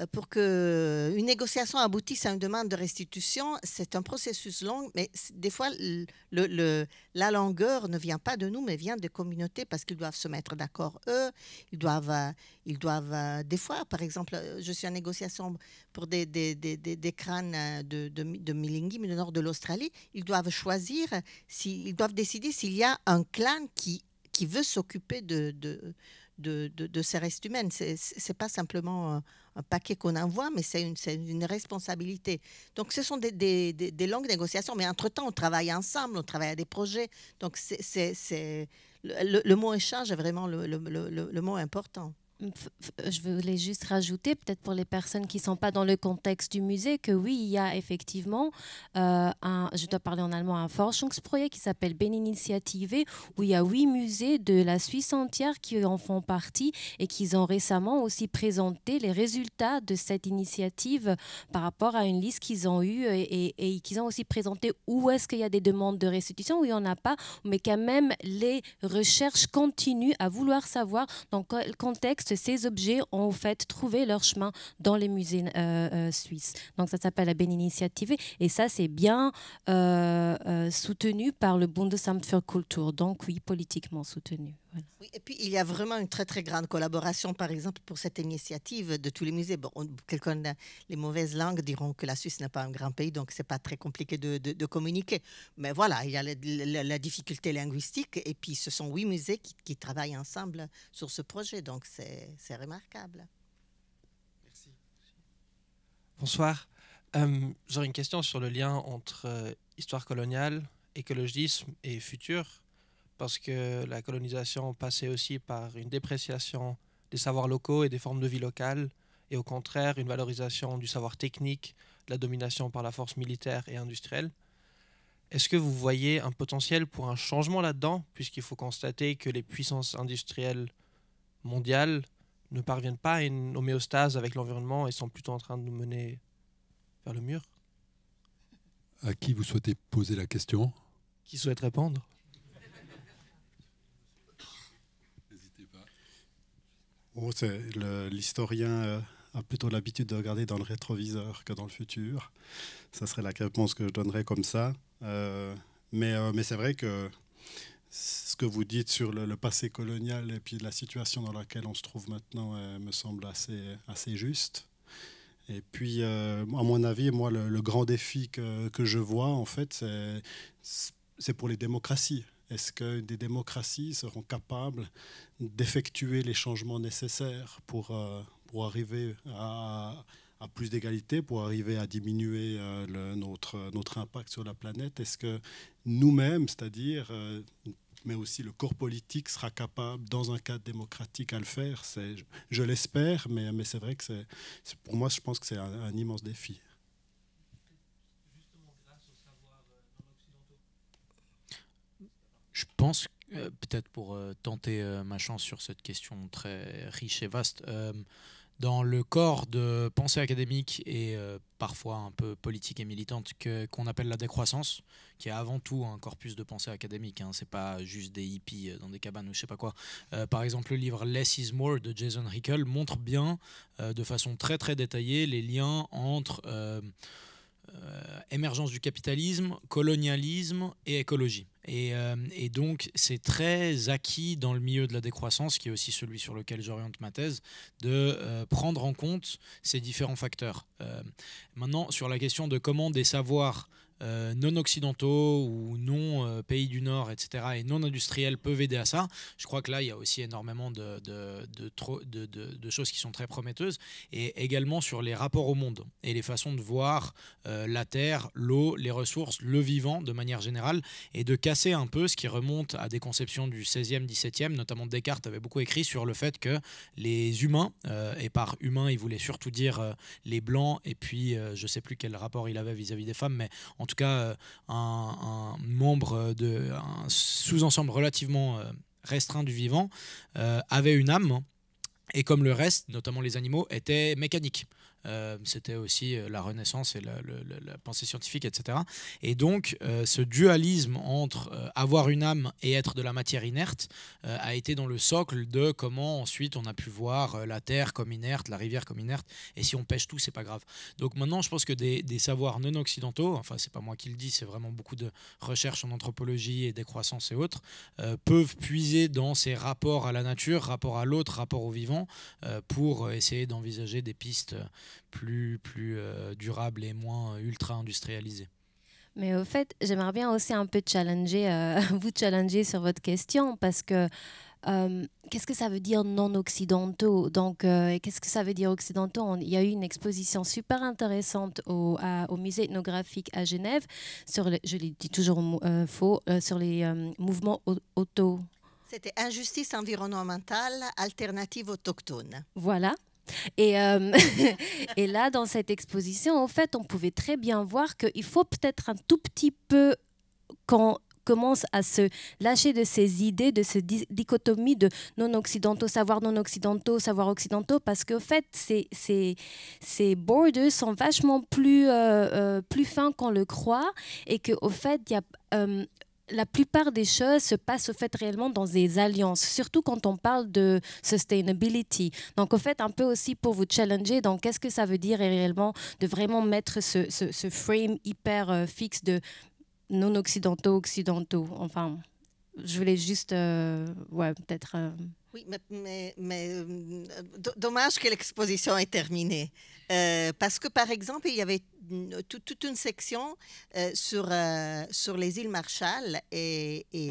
[SPEAKER 5] euh, pour qu'une euh, négociation aboutisse à une demande de restitution, c'est un processus long, mais des fois, le, la longueur ne vient pas de nous, mais vient des communautés parce qu'ils doivent se mettre d'accord, eux. Ils doivent, euh, ils doivent, des fois, par exemple, je suis en négociation pour des, des, crânes de, de, de le nord de l'Australie. Ils doivent choisir, ils doivent décider s'il y a un clan qui, qui veut s'occuper de de, ces restes humains. Ce n'est pas simplement euh, un, paquet qu'on envoie, mais c'est une, responsabilité. Donc ce sont des, des, longues négociations, mais entre-temps, on travaille ensemble, on travaille à des projets. Donc c'est le, mot échange est vraiment le mot important. Euh, je
[SPEAKER 4] voulais juste rajouter, peut-être pour les personnes qui ne sont pas dans le contexte du musée, que oui, il y a effectivement, euh, un, je dois parler en allemand, un Forschungsprojekt qui s'appelle Beninitiative, où il y a huit musées de la Suisse entière qui en font partie et qui ont récemment aussi présenté les résultats de cette initiative par rapport à une liste qu'ils ont eue et, et qu'ils ont aussi présenté où est-ce qu'il y a des demandes de restitution, où il n'y en a pas, mais quand même les recherches continuent à vouloir savoir dans quel contexte ces objets ont en fait trouvé leur chemin dans les musées euh, euh, suisses. Donc ça s'appelle la Ben Initiative et ça c'est bien euh, soutenu par le Bundesamt für Kultur, donc oui,
[SPEAKER 5] politiquement
[SPEAKER 4] soutenu. Oui,
[SPEAKER 5] et puis il y a vraiment une très très grande collaboration, par exemple, pour cette initiative de tous les musées. Bon, quelqu'un, les mauvaises langues diront que la Suisse n'est pas un grand pays, donc c'est pas très compliqué de, communiquer. Mais voilà, il y a la, difficulté linguistique, et puis ce sont huit musées qui, travaillent ensemble sur ce projet, donc c'est remarquable. Merci.
[SPEAKER 3] Bonsoir. Euh, J'aurais une question sur le lien entre euh, histoire coloniale, écologisme et futur parce que la colonisation passait aussi par une dépréciation des savoirs locaux et des formes de vie locales, et au contraire une valorisation du savoir technique, de la domination par la force militaire et industrielle. Est-ce que vous voyez un potentiel pour un changement là-dedans, puisqu'il faut constater que les puissances industrielles mondiales ne parviennent pas à une homéostase avec l'environnement et sont plutôt en train de nous mener vers le mur
[SPEAKER 1] À qui vous souhaitez poser la question
[SPEAKER 3] Qui souhaite répondre
[SPEAKER 2] L'historien euh, a plutôt l'habitude de regarder dans le rétroviseur que dans le futur. Ça serait la réponse que je donnerais comme ça. Euh, mais euh, mais c'est vrai que ce que vous dites sur le, passé colonial et puis la situation dans laquelle on se trouve maintenant me semble assez, assez juste. Et puis, à mon avis, moi, le, grand défi que, que, je vois, en fait, c'est pour les démocraties. Est-ce que des démocraties seront capables d'effectuer les changements nécessaires pour, euh, arriver à, plus d'égalité, pour arriver à diminuer euh, notre, notre impact sur la planète Est-ce que nous-mêmes, c'est-à-dire euh, mais aussi le corps politique sera capable, dans un cadre démocratique, à le faire. Je, je l'espère, mais, c'est vrai que c'est pour moi, je pense que c'est un immense défi.
[SPEAKER 3] Je pense, euh, peut-être pour euh, tenter euh, ma chance sur cette question très riche et vaste, dans le corps de pensée académique et parfois un peu politique et militante qu'on appelle la décroissance, qui est avant tout un corpus de pensée académique, hein, c'est pas juste des hippies dans des cabanes ou je sais pas quoi. par exemple, le livre Less is More de Jason Hickel montre bien de façon très très détaillée les liens entre... Euh, émergence du capitalisme, colonialisme et écologie. Euh, et, donc, c'est très acquis dans le milieu de la décroissance, qui est aussi celui sur lequel j'oriente ma thèse, de euh, prendre en compte ces différents facteurs. maintenant, sur la question de comment des savoirs euh, non occidentaux ou non euh, pays du Nord, etc., et non industriels peuvent aider à ça. Je crois que là, il y a aussi énormément de, de, de, choses qui sont très prometteuses, et également sur les rapports au monde et les façons de voir euh, la terre, l'eau, les ressources, le vivant de manière générale, et de casser un peu ce qui remonte à des conceptions du 16e, 17e, notamment Descartes avait beaucoup écrit sur le fait que les humains, et par humains, il voulait surtout dire les blancs, et puis je sais plus quel rapport il avait vis-à-vis des femmes, mais en tout tout cas euh, un, membre de un sous-ensemble relativement euh, restreint du vivant, euh, avait une âme et comme le reste, notamment les animaux, était mécanique. Euh, c'était aussi euh, la Renaissance et la, pensée scientifique, etc. Et donc, euh, ce dualisme entre avoir une âme et être de la matière inerte a été dans le socle de comment ensuite on a pu voir la terre comme inerte, la rivière comme inerte, et si on pêche tout, c'est pas grave. Donc maintenant, je pense que des, savoirs non occidentaux, enfin, c'est pas moi qui le dis, c'est vraiment beaucoup de recherches en anthropologie et décroissance et autres, peuvent puiser dans ces rapports à la nature, rapport à l'autre, rapport au vivant, pour essayer d'envisager des pistes plus, plus euh, durable et moins euh, ultra industrialisé
[SPEAKER 4] Mais au fait, j'aimerais bien aussi un peu challenger, euh, vous challenger sur votre question parce que qu'est-ce que ça veut dire non-occidentaux Donc, qu'est-ce que ça veut dire occidentaux Il y a eu une exposition super intéressante au, au musée ethnographique à Genève sur, je l'ai dit toujours faux, sur les mouvements auto.
[SPEAKER 5] C'était injustice environnementale, alternative autochtone.
[SPEAKER 4] Voilà, euh, et, là, dans cette exposition, en fait, on pouvait très bien voir qu'il faut peut-être un tout petit peu qu'on commence à se lâcher de ces idées, de cette dichotomie de non-occidentaux, savoir non-occidentaux, savoir occidentaux, parce qu'en fait, ces, ces, ces, borders sont vachement plus, euh, euh, plus fins qu'on le croit et au fait, il y a la plupart des choses se passent au fait réellement dans des alliances, surtout quand on parle de sustainability. Donc au fait, un peu aussi pour vous challenger, donc qu'est-ce que ça veut dire réellement de vraiment mettre ce, frame hyper euh, fixe de non occidentaux, occidentaux, enfin je voulais juste, euh, ouais, peut-être. Euh,
[SPEAKER 5] oui, mais, mais, euh, dommage que l'exposition est terminée. parce que, par exemple, il y avait toute, une section sur, sur les îles Marshall et, et,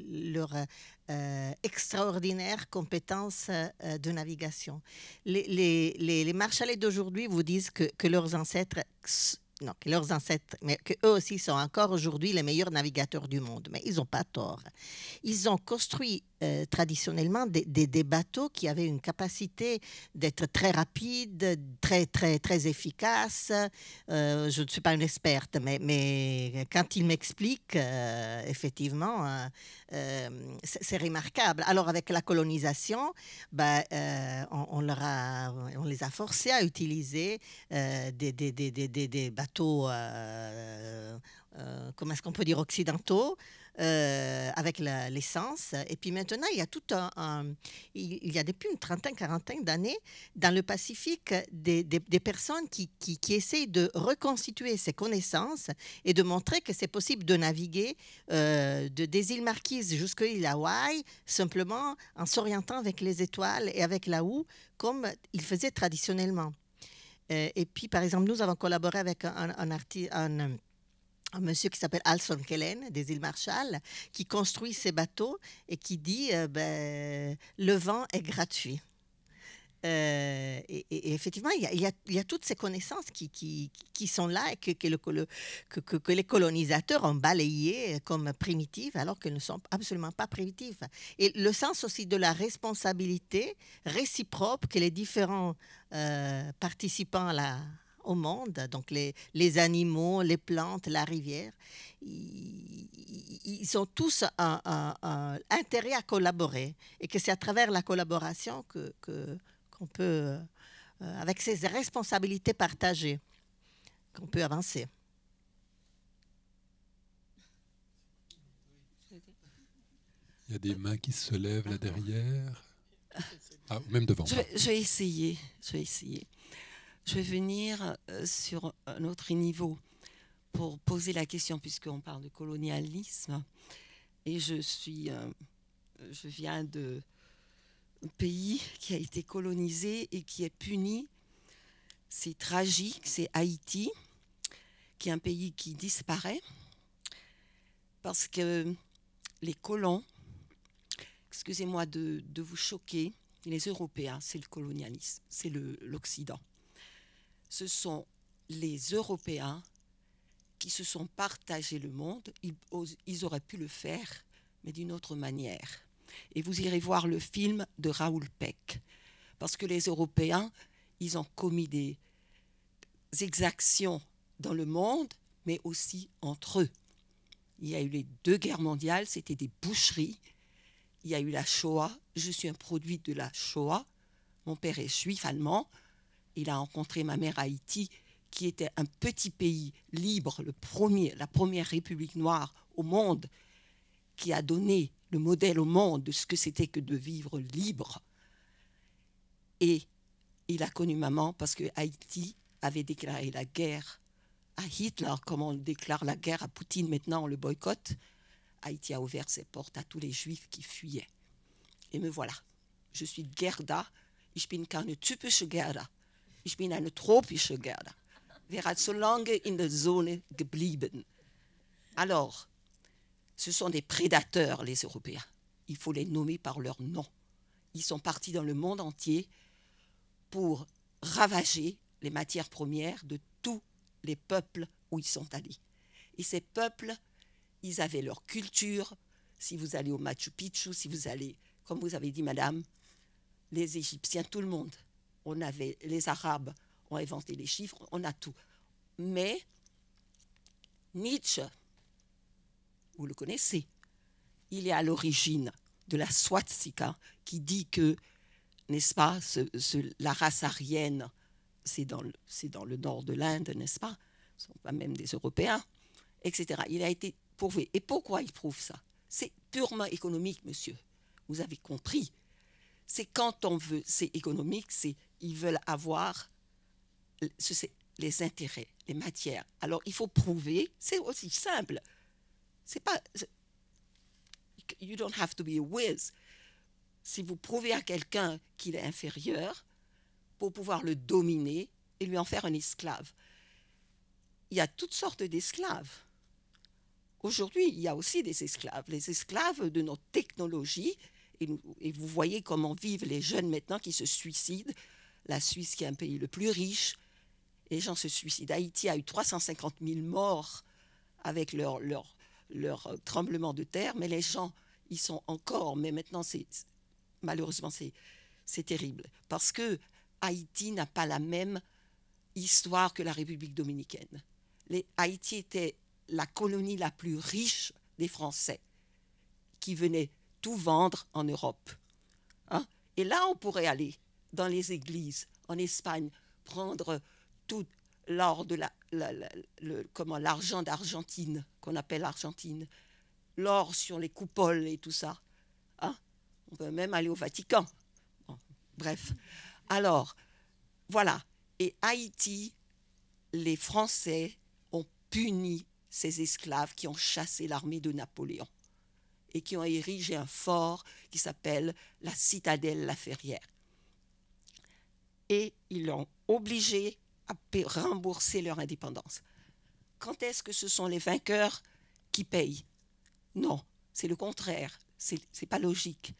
[SPEAKER 5] et, leur extraordinaire compétence de navigation. Les, les, les Marshallais d'aujourd'hui vous disent que, que leurs ancêtres non, que leurs ancêtres, mais que eux aussi sont encore aujourd'hui les meilleurs navigateurs du monde. Mais ils n'ont pas tort. Ils ont construit euh, traditionnellement des, bateaux qui avaient une capacité d'être très rapide, très, très, très efficaces. Euh, je ne suis pas une experte, mais, quand il m'explique, euh, effectivement, c'est remarquable. Alors avec la colonisation, ben, on, leur on les a forcés à utiliser des, des, bateaux, comment est-ce qu'on peut dire, occidentaux. Euh, avec l'essence. Et puis maintenant, il y a tout un, il y a depuis une trentaine, quarantaine d'années dans le Pacifique des, des, personnes qui, qui, essayent de reconstituer ces connaissances et de montrer que c'est possible de naviguer euh, de, des îles Marquises jusqu'à l'île Hawaï simplement en s'orientant avec les étoiles et avec la houe comme ils faisaient traditionnellement. Euh, et puis, par exemple, nous avons collaboré avec un, artiste, un un monsieur qui s'appelle Alson Kellen des îles Marshall qui construit ses bateaux et qui dit euh, ben, le vent est gratuit. Euh, et, effectivement, il y, a, toutes ces connaissances qui, qui, sont là et que, que, le, que, les colonisateurs ont balayées comme primitives alors qu'elles ne sont absolument pas primitives. Et le sens aussi de la responsabilité réciproque que les différents euh, participants à la, au monde, donc les, animaux, les plantes, la rivière, ils, ont tous un, intérêt à collaborer et que c'est à travers la collaboration qu'on que, qu'on peut, euh, avec ces responsabilités partagées, qu'on peut avancer.
[SPEAKER 1] Il y a des mains qui se lèvent là derrière. Ah. Ah, même devant. je vais,
[SPEAKER 7] essayer. Je vais essayer. Je vais venir euh, sur un autre niveau pour poser la question, puisqu'on parle de colonialisme. Et je suis. Euh, je viens d'un pays qui a été colonisé et qui est puni. C'est tragique, c'est Haïti, qui est un pays qui disparaît parce que les colons, excusez-moi de vous choquer, les Européens, c'est le colonialisme, c'est l'Occident ce sont les Européens qui se sont partagés le monde. Ils, auraient pu le faire, mais d'une autre manière. Et vous irez voir le film de Raoul Peck. Parce que les Européens, ils ont commis des exactions dans le monde, mais aussi entre eux. Il y a eu les deux guerres mondiales, c'était des boucheries. Il y a eu la Shoah. Je suis un produit de la Shoah. Mon père est juif allemand il a rencontré ma mère à Haïti, qui était un petit pays libre, le premier, la première république noire au monde, qui a donné le modèle au monde de ce que c'était que de vivre libre. Et il a connu maman parce que Haïti avait déclaré la guerre à Hitler, comme on déclare la guerre à Poutine maintenant, on le boycott. Haïti a ouvert ses portes à tous les juifs qui fuyaient. Et me voilà. Je suis Gerda. Ich bin keine typische Gerda. Ich bin eine tropische Gerda. so lange in der Sonne geblieben. Alors, ce sont des prédateurs, les Européens. Il faut les nommer par leur nom. Ils sont partis dans le monde entier pour ravager les matières premières de tous les peuples où ils sont allés. Et ces peuples, ils avaient leur culture. Si vous allez au Machu Picchu, si vous allez, comme vous avez dit, madame, les Égyptiens, tout le monde on avait les Arabes ont inventé les chiffres, on a tout. Mais Nietzsche, vous le connaissez, il est à l'origine de la swastika qui dit que, n'est-ce pas, la race aryenne, c'est dans, dans, le nord de l'Inde, n'est-ce pas Ce ne sont pas même des Européens, etc. Il a été prouvé. Et pourquoi il prouve ça C'est purement économique, monsieur. Vous avez compris. C'est quand on veut, c'est économique, c'est ils veulent avoir les intérêts, les matières. Alors il faut prouver, c'est aussi simple. C'est pas you don't have to be a whiz. Si vous prouvez à quelqu'un qu'il est inférieur pour pouvoir le dominer et lui en faire un esclave. Il y a toutes sortes d'esclaves. Aujourd'hui, il y a aussi des esclaves, les esclaves de nos technologies. Et, et vous voyez comment vivent les jeunes maintenant qui se suicident la Suisse qui est un pays le plus riche, les gens se suicident. Haïti a eu 350 000 morts avec leur, leur, tremblement de terre, mais les gens y sont encore. Mais maintenant, c'est malheureusement, c'est terrible. Parce que Haïti n'a pas la même histoire que la République dominicaine. Les, Haïti était la colonie la plus riche des Français, qui venaient tout vendre en Europe. Hein. Et là, on pourrait aller dans les églises en Espagne, prendre tout l'or de la, le, comment l'argent d'Argentine qu'on appelle Argentine, l'or sur les coupoles et tout ça. Hein, on peut même aller au Vatican. bref. Alors, voilà. Et Haïti, les Français ont puni ces esclaves qui ont chassé l'armée de Napoléon et qui ont érigé un fort qui s'appelle la citadelle La Ferrière et ils l'ont obligé à rembourser leur indépendance. Quand est-ce que ce sont les vainqueurs qui payent Non, c'est le contraire, c'est pas logique.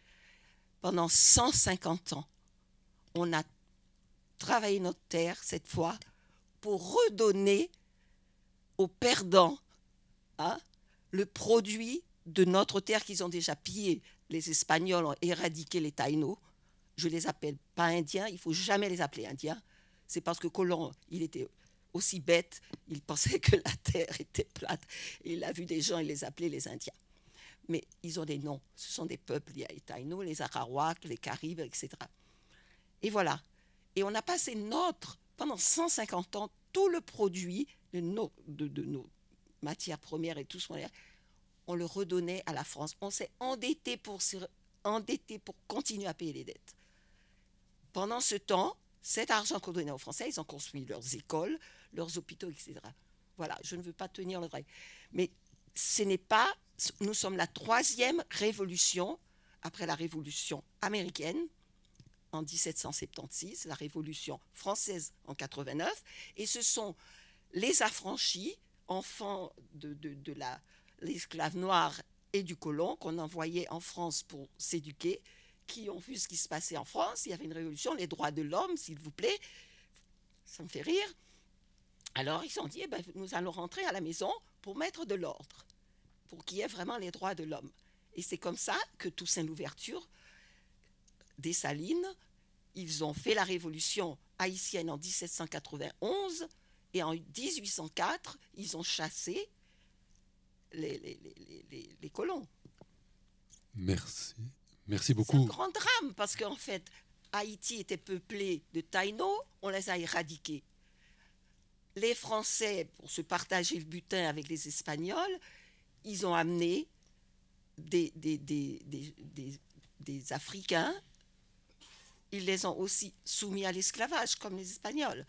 [SPEAKER 7] Pendant 150 ans, on a travaillé notre terre, cette fois, pour redonner aux perdants hein, le produit de notre terre qu'ils ont déjà pillé. Les Espagnols ont éradiqué les Taïnos, je les appelle pas indiens, il faut jamais les appeler indiens. C'est parce que Colomb, il était aussi bête, il pensait que la terre était plate. il a vu des gens, il les appelait les indiens. Mais ils ont des noms, ce sont des peuples, il les Taïnos, les Arawaks, les Caribes, etc. Et voilà. Et on a passé notre, pendant 150 ans, tout le produit de nos, matières premières et tout ce qu'on a, on le redonnait à la France. On s'est endetté pour, endetté pour continuer à payer les dettes. Pendant ce temps, cet argent qu'on donnait aux Français, ils ont construit leurs écoles, leurs hôpitaux, etc. Voilà, je ne veux pas tenir le Mais ce n'est pas. Nous sommes la troisième révolution après la révolution américaine en 1776, la révolution française en 89, et ce sont les affranchis, enfants de, de, de l'esclave noir et du colon, qu'on envoyait en France pour s'éduquer, qui ont vu ce qui se passait en France. Il y avait une révolution, les droits de l'homme, s'il vous plaît. Ça me fait rire.
[SPEAKER 8] Alors ils ont dit, eh
[SPEAKER 7] ben, nous allons rentrer à la maison pour mettre de l'ordre, pour qu'il y ait vraiment les droits de l'homme. Et c'est comme ça que Toussaint Louverture, des Salines, ils ont fait la révolution haïtienne en 1791 et en 1804, ils ont chassé les, les, les colons.
[SPEAKER 1] Merci. Merci beaucoup. C'est un grand
[SPEAKER 7] drame parce qu'en fait, Haïti était peuplé de Taïnos. on les a éradiqués. Les Français, pour se partager le butin avec les Espagnols, ils ont amené des, des, des, des, des Africains. Ils les ont aussi soumis à l'esclavage, comme les Espagnols.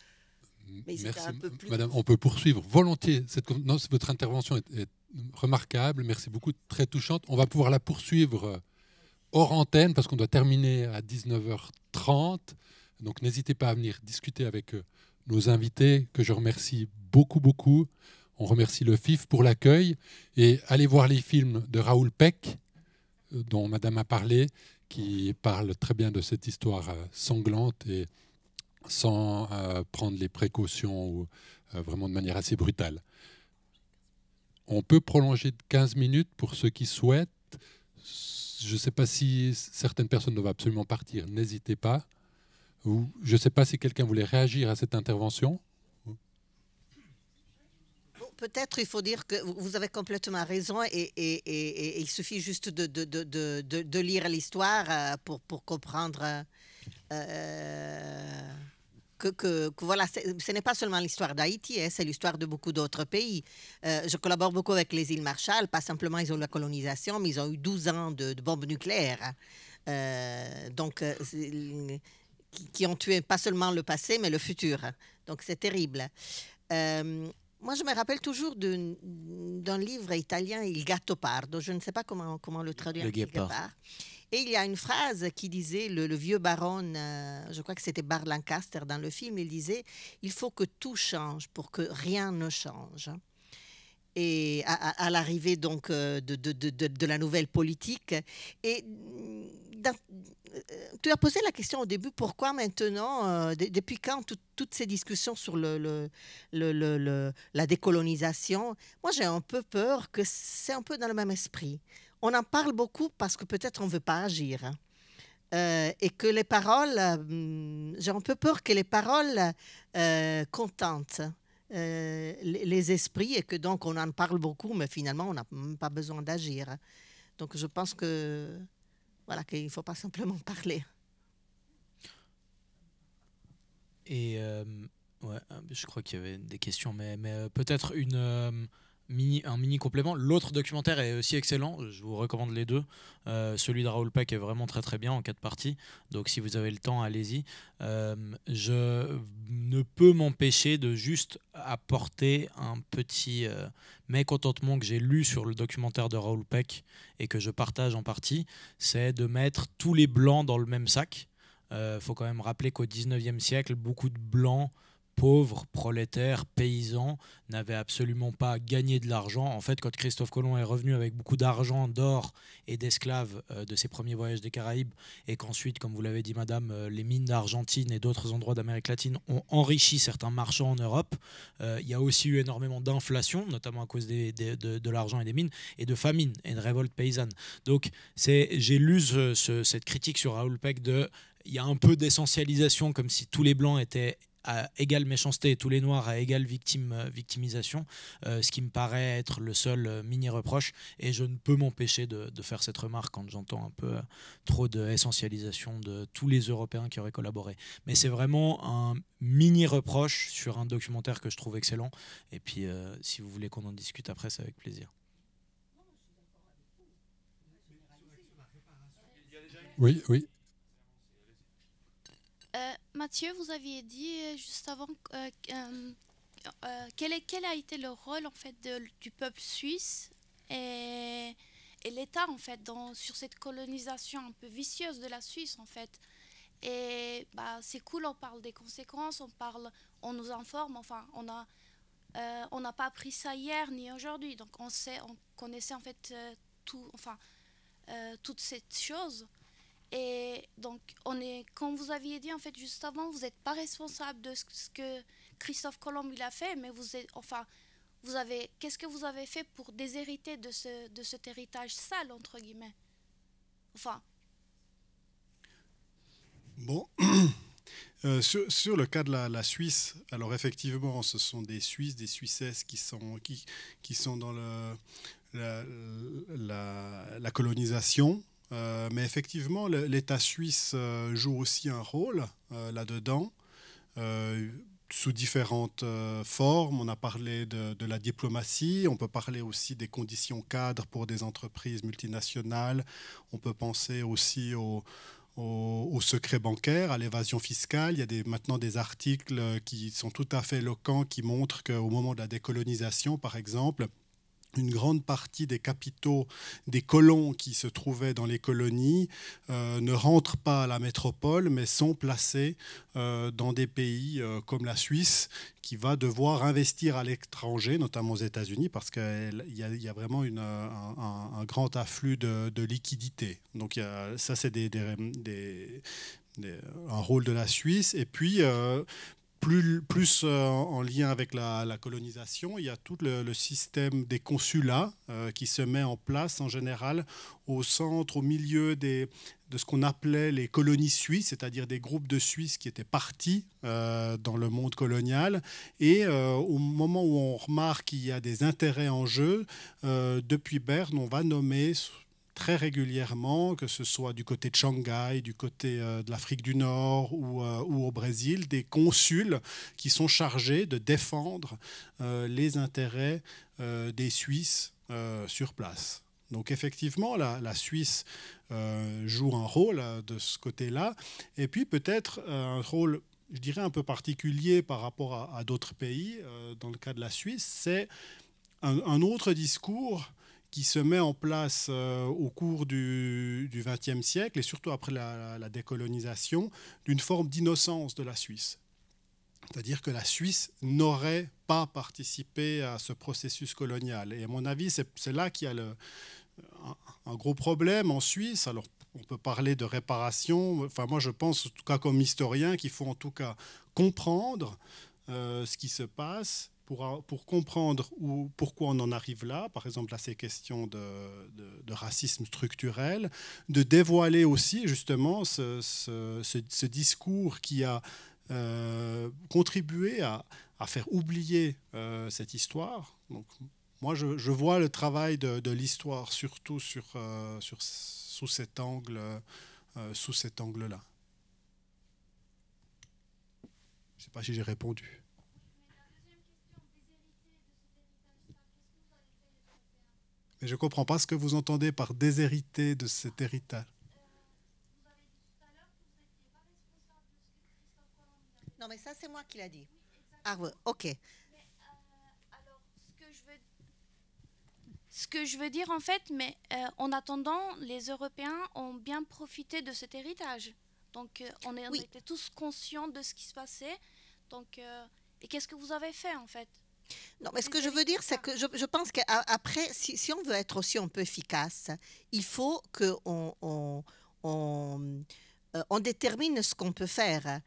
[SPEAKER 7] Madame, on peut
[SPEAKER 1] poursuivre volontiers. Cette... Non, votre intervention est, remarquable. Merci beaucoup, très touchante. On va pouvoir la poursuivre euh, hors antenne, parce qu'on doit terminer à 19h30. Donc n'hésitez pas à venir discuter avec euh, nos invités, que je remercie beaucoup, beaucoup. On remercie le FIF pour l'accueil. Et allez voir les films de Raoul Peck, euh, dont Madame a parlé, qui parle très bien de cette histoire euh, sanglante et sans prendre les précautions ou vraiment de manière assez brutale. On peut prolonger de 15 minutes pour ceux qui souhaitent je ne sais pas si certaines personnes doivent absolument partir, n'hésitez pas. Ou je ne sais pas si quelqu'un voulait réagir à cette intervention.
[SPEAKER 5] Peut-être il faut dire que vous avez complètement raison et, il suffit juste de, de, lire l'histoire euh, pour, pour, comprendre. Euh, euh, que, voilà, ce n'est pas seulement l'histoire d'Haïti, hein, c'est l'histoire de beaucoup d'autres pays. Euh, je collabore beaucoup avec les îles Marshall, pas simplement ils ont eu la colonisation, mais ils ont eu 12 ans de, bombes nucléaires. Hein. Euh, donc, euh, qui, ont tué pas seulement le passé, mais le futur. Hein. Donc, c'est terrible. moi, je me rappelle toujours d'un livre italien, Il Gatto Pardo, je ne sais pas comment, comment le traduire. Le guépard. Et il y a une phrase qui disait, le, vieux baron, euh, je crois que c'était Bar Lancaster dans le film, il disait, il faut que tout change pour que rien ne change. Et à, l'arrivée donc euh, de, la nouvelle politique. Et mm, euh, tu as posé la question au début, pourquoi maintenant, depuis quand toutes ces discussions sur la décolonisation Moi, j'ai un peu peur que c'est un peu dans le même esprit on en parle beaucoup parce que peut-être on ne veut pas agir. Hein. Euh, et que les paroles, euh, j'ai un peu peur que les paroles euh, contentent les esprits et que donc on en parle beaucoup, mais finalement on n'a même pas besoin d'agir. Hein. Donc je pense que voilà qu'il ne faut pas simplement parler.
[SPEAKER 3] Et je crois qu'il y avait des questions, mais peut-être une un mini complément. L'autre documentaire est aussi excellent, je vous recommande les deux. Euh, celui de Raoul Peck est vraiment très très bien en quatre parties, donc si vous avez le temps, allez-y. Euh, je ne peux m'empêcher de juste apporter un petit euh, mécontentement que j'ai lu sur le documentaire de Raoul Peck et que je partage en partie, c'est de mettre tous les blancs dans le même sac. Il faut quand même rappeler qu'au 19e siècle, beaucoup de blancs pauvres, prolétaires, paysans n'avaient absolument pas gagné de l'argent. En fait, quand Christophe Colomb est revenu avec beaucoup d'argent, d'or et d'esclaves euh, de ses premiers voyages des Caraïbes, et qu'ensuite, comme vous l'avez dit, madame, euh, les mines d'Argentine et d'autres endroits d'Amérique latine ont enrichi certains marchands en Europe, euh, il y a aussi eu énormément d'inflation, notamment à cause de, l'argent et des mines, et de famine et de révolte paysanne. Donc, j'ai lu cette critique sur Raoul Peck de il y a un peu d'essentialisation, comme si tous les blancs étaient à égale méchanceté et tous les noirs à égale victime, euh, victimisation, euh, ce qui me paraît être le seul euh, mini-reproche. Et je ne peux m'empêcher de, faire cette remarque quand j'entends un peu trop d'essentialisation de, de tous les Européens qui auraient collaboré. Mais c'est vraiment un mini-reproche sur un documentaire que je trouve excellent. Et puis, si vous voulez qu'on en discute après, c'est avec plaisir. Oui, oui.
[SPEAKER 9] Euh, Mathieu, vous aviez dit euh, juste avant euh, quel, a été le rôle en fait du peuple suisse et, et l'État en fait sur cette colonisation un peu vicieuse de la Suisse en fait. Et bah, c'est cool, on parle des conséquences, on parle, on nous informe, enfin on a on n'a pas appris ça hier ni aujourd'hui, donc on sait, on connaissait en fait tout, enfin toutes ces choses. Et donc, on est, comme vous aviez dit en fait juste avant, vous n'êtes pas responsable de ce que Christophe Colomb il a fait, mais vous êtes, enfin, vous avez, qu'est-ce que vous avez fait pour déshériter de ce, de cet héritage sale entre guillemets Enfin.
[SPEAKER 2] Bon. Euh, sur, le cas de la, Suisse, alors effectivement, ce sont des Suisses, des Suissesses qui sont, qui, qui sont dans le, la, colonisation, euh, mais effectivement, l'État suisse euh, joue aussi un rôle euh, là-dedans, sous différentes formes. On a parlé de, la diplomatie, on peut parler aussi des conditions cadres pour des entreprises multinationales, on peut penser aussi au, au, secret bancaire, à l'évasion fiscale. Il y a maintenant des articles qui sont tout à fait éloquents qui montrent qu'au moment de la décolonisation, par exemple, une grande partie des capitaux des colons qui se trouvaient dans les colonies euh, ne rentrent pas à la métropole, mais sont placés euh, dans des pays euh, comme la Suisse, qui va devoir investir à l'étranger, notamment aux États-Unis, parce qu'il y, a vraiment un, grand afflux de, de liquidités. Donc ça, c'est un rôle de la Suisse. Et puis, plus, euh, en lien avec la, colonisation, il y a tout le, système des consulats euh, qui se met en place en général au centre, au milieu des, de ce qu'on appelait les colonies suisses, c'est-à-dire des groupes de Suisses qui étaient partis euh, dans le monde colonial. Et au moment où on remarque qu'il y a des intérêts en jeu, depuis Berne, on va nommer très régulièrement, que ce soit du côté de Shanghai, du côté euh, de l'Afrique du Nord euh, ou, au Brésil, des consuls qui sont chargés de défendre euh, les intérêts des Suisses sur place. Donc effectivement, la, Suisse joue un rôle de ce côté-là, et puis peut-être un rôle, je dirais, un peu particulier par rapport à, d'autres pays, dans le cas de la Suisse, c'est un, autre discours qui se met en place euh, au cours du XXe siècle, et surtout après la, décolonisation, d'une forme d'innocence de la Suisse. C'est-à-dire que la Suisse n'aurait pas participé à ce processus colonial. Et à mon avis, c'est là qu'il y a un, gros problème en Suisse. Alors, on peut parler de réparation. Enfin, moi, je pense, en tout cas comme historien, qu'il faut en tout cas comprendre euh, ce qui se passe pour, comprendre pourquoi on en arrive là, par exemple à ces questions de, racisme structurel, de dévoiler aussi justement ce, discours qui a euh, contribué à, faire oublier euh, cette histoire. Donc, moi, je, vois le travail de, l'histoire surtout sur, euh, sur, sous cet angle, sous cet angle-là. Je ne sais pas si j'ai répondu. je ne comprends pas ce que vous entendez par déshériter de cet héritage.
[SPEAKER 5] Non, mais ça, c'est moi qui l'ai dit. Ah, oui, ok. Euh,
[SPEAKER 9] ce que je veux dire en fait, mais euh, en attendant, les Européens ont bien profité de cet héritage. Donc euh, on, était tous conscients de ce qui se passait. Donc, et qu'est-ce que vous avez fait en fait
[SPEAKER 5] non, mais ce que je veux dire, c'est que je, pense qu'après, si, on veut être aussi un peu efficace, il faut qu'on euh, on, détermine ce qu'on peut faire.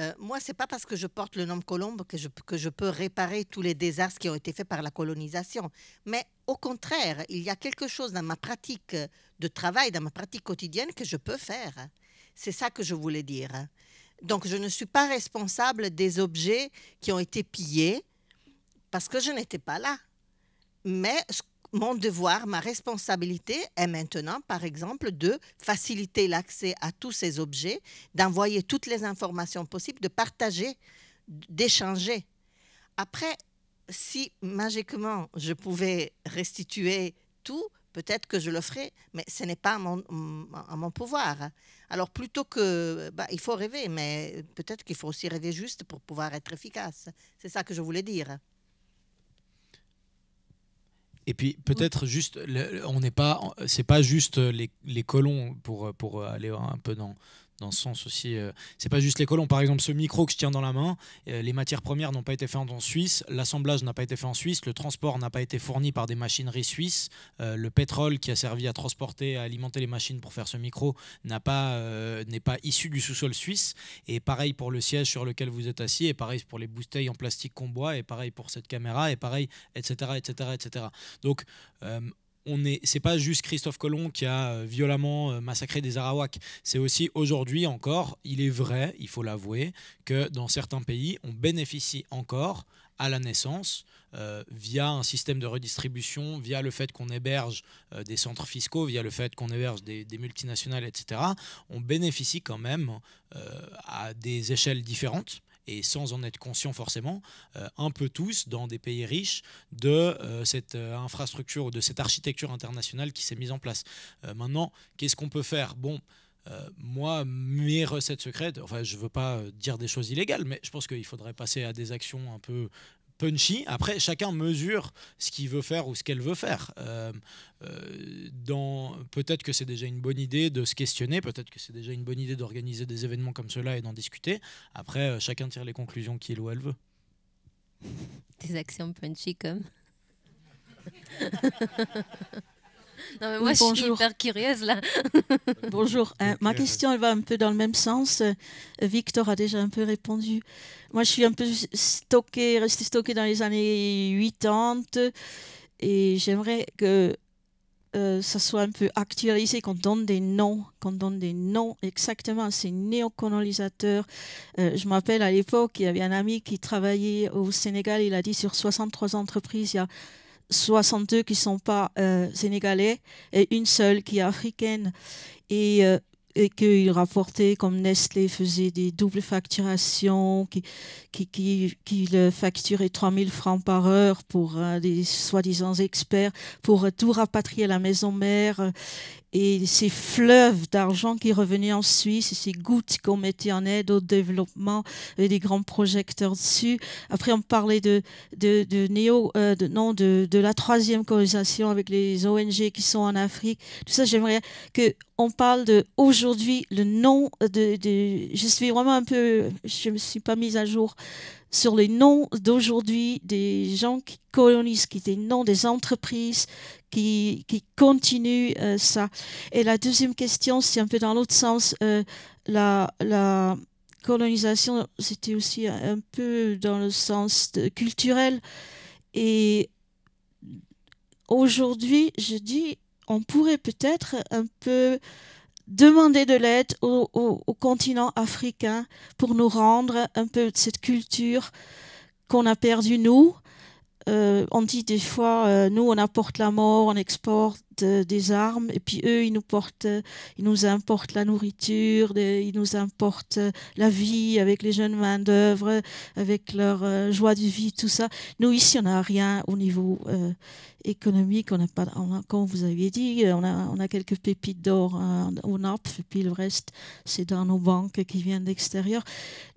[SPEAKER 5] Euh, moi, c'est pas parce que je porte le nom Colombe que que je peux réparer tous les désastres qui ont été faits par la colonisation. Mais au contraire, il y a quelque chose dans ma pratique de travail, dans ma pratique quotidienne que je peux faire. C'est ça que je voulais dire. Donc, je ne suis pas responsable des objets qui ont été pillés parce que je n'étais pas là. Mais mon devoir, ma responsabilité est maintenant, par exemple, de faciliter l'accès à tous ces objets, d'envoyer toutes les informations possibles, de partager, d'échanger. Après, si magiquement je pouvais restituer tout, peut-être que je le ferais, mais ce n'est pas à mon, pouvoir. Alors plutôt que, bah, il faut rêver, mais peut-être qu'il faut aussi rêver juste pour pouvoir être efficace. C'est ça que je voulais dire.
[SPEAKER 3] Et puis peut-être juste, on n'est pas, c'est pas juste les, les, colons pour pour aller un peu dans dans ce sens aussi. Euh, c'est pas juste les colons. Par exemple, ce micro que je tiens dans la main, euh, les matières premières n'ont pas été faites en Suisse, l'assemblage n'a pas été fait en Suisse, le transport n'a pas été fourni par des machineries suisses, euh, le pétrole qui a servi à transporter, à alimenter les machines pour faire ce micro n'a pas n'est pas issu du sous-sol suisse. Et pareil pour le siège sur lequel vous êtes assis, et pareil pour les bouteilles en plastique qu'on boit, et pareil pour cette caméra, et pareil, etc., etc., etc. Donc on est, c'est pas juste Christophe Colomb qui a euh, violemment euh, massacré des Arawaks. C'est aussi aujourd'hui encore, il est vrai, il faut l'avouer, que dans certains pays, on bénéficie encore à la naissance euh, via un système de redistribution, via le fait qu'on héberge des centres fiscaux, via le fait qu'on héberge des, multinationales, etc. On bénéficie quand même à des échelles différentes et sans en être conscient forcément, euh, un peu tous dans des pays riches de euh, cette euh, infrastructure ou de cette architecture internationale qui s'est mise en place. maintenant, qu'est-ce qu'on peut faire Bon. moi, mes recettes secrètes, enfin, je ne veux pas dire des choses illégales, mais je pense qu'il faudrait passer à des actions un peu punchy. Après, chacun mesure ce qu'il veut faire ou ce qu'elle veut faire. Euh, euh, dans peut-être que c'est déjà une bonne idée de se questionner, peut-être que c'est déjà une bonne idée d'organiser des événements comme cela et d'en discuter. Après, euh, chacun tire les conclusions qui qu'il ou elle veut.
[SPEAKER 4] Des actions punchy comme. Non, moi, je suis curieuse là.
[SPEAKER 6] bonjour. Euh, ma question, elle va un peu dans le même sens. Euh, Victor a déjà un peu répondu. Moi, je suis un peu stockée, restée stockée dans les années 80 et j'aimerais que euh, ça soit un peu actualisé, qu'on donne des noms, qu'on donne des noms exactement à ces néocolonisateurs. Euh, je m'appelle à l'époque, il y avait un ami qui travaillait au Sénégal, il a dit sur 63 entreprises, il y a 62 qui ne sont pas euh, sénégalais et une seule qui est africaine. Et, que euh, qu'ils rapportaient comme Nestlé faisait des doubles facturations, qui, qui, qui, qui 3000 francs par heure pour euh, des soi-disant experts, pour tout rapatrier à la maison mère et ces fleuves d'argent qui revenaient en Suisse, et ces gouttes qu'on mettait en aide au développement, et des grands projecteurs dessus. Après, on parlait de, de, de néo, euh, de, non, de, de, la troisième colonisation avec les ONG qui sont en Afrique. Tout ça, j'aimerais que on parle de aujourd'hui le nom de, de. Je suis vraiment un peu, je me suis pas mise à jour sur les noms d'aujourd'hui des gens qui colonisent, qui des noms des entreprises qui, qui continuent euh, ça. Et la deuxième question, c'est un peu dans l'autre sens, euh, la, colonisation, c'était aussi un peu dans le sens culturel. Et aujourd'hui, je dis, on pourrait peut-être un peu demander de l'aide au, continent africain pour nous rendre un peu de cette culture qu'on a perdue nous euh, on dit des fois, euh, nous, on apporte la mort, on exporte euh, des armes, et puis eux, ils nous portent, ils nous importent la nourriture, ils nous importent la vie avec les jeunes mains d'œuvre, avec leur joie de vie, tout ça. Nous, ici, on n'a rien au niveau économique, on n'a pas, comme vous aviez dit, on a, quelques pépites d'or au NAPF, et puis le reste, c'est dans nos banques qui viennent d'extérieur.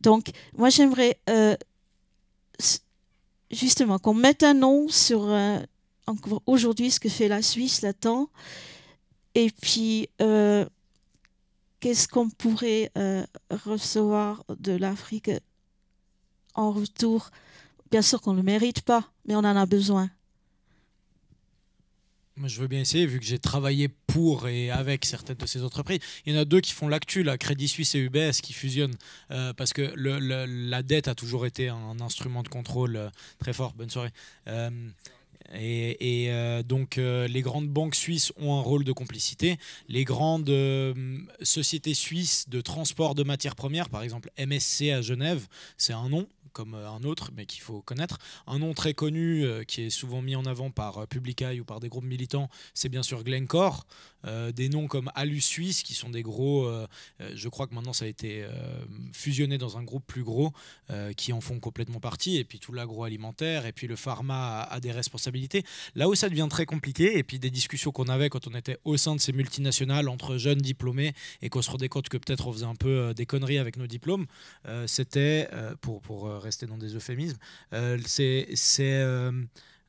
[SPEAKER 6] Donc, moi, j'aimerais justement, qu'on mette un nom sur euh, aujourd'hui ce que fait la Suisse là Et puis, euh, qu'est-ce qu'on pourrait euh, recevoir de l'Afrique en retour Bien sûr qu'on ne le mérite pas, mais on en a besoin.
[SPEAKER 3] Je veux bien essayer, vu que j'ai travaillé pour et avec certaines de ces entreprises. Il y en a deux qui font l'actu, la Crédit Suisse et UBS, qui fusionnent, euh, parce que la dette a toujours été un, instrument de contrôle euh, très fort. Bonne soirée. Euh, et, donc les grandes banques suisses ont un rôle de complicité. Les grandes sociétés suisses de transport de matières premières, par exemple MSC à Genève, c'est un nom comme euh, un autre, mais qu'il faut connaître. Un nom très connu euh, qui est souvent mis en avant par euh, Public Eye ou par des groupes militants, c'est bien sûr Glencore. des noms comme Alu Suisse, qui sont des gros, je crois que maintenant ça a été fusionné dans un groupe plus gros, qui en font complètement partie. Et puis tout l'agroalimentaire, et puis le pharma a, des responsabilités. Là où ça devient très compliqué, et puis des discussions qu'on avait quand on était au sein de ces multinationales entre jeunes diplômés, et qu'on se rendait compte que peut-être on faisait un peu des conneries avec nos diplômes, c'était pour, pour rester dans des euphémismes, euh, c'est euh,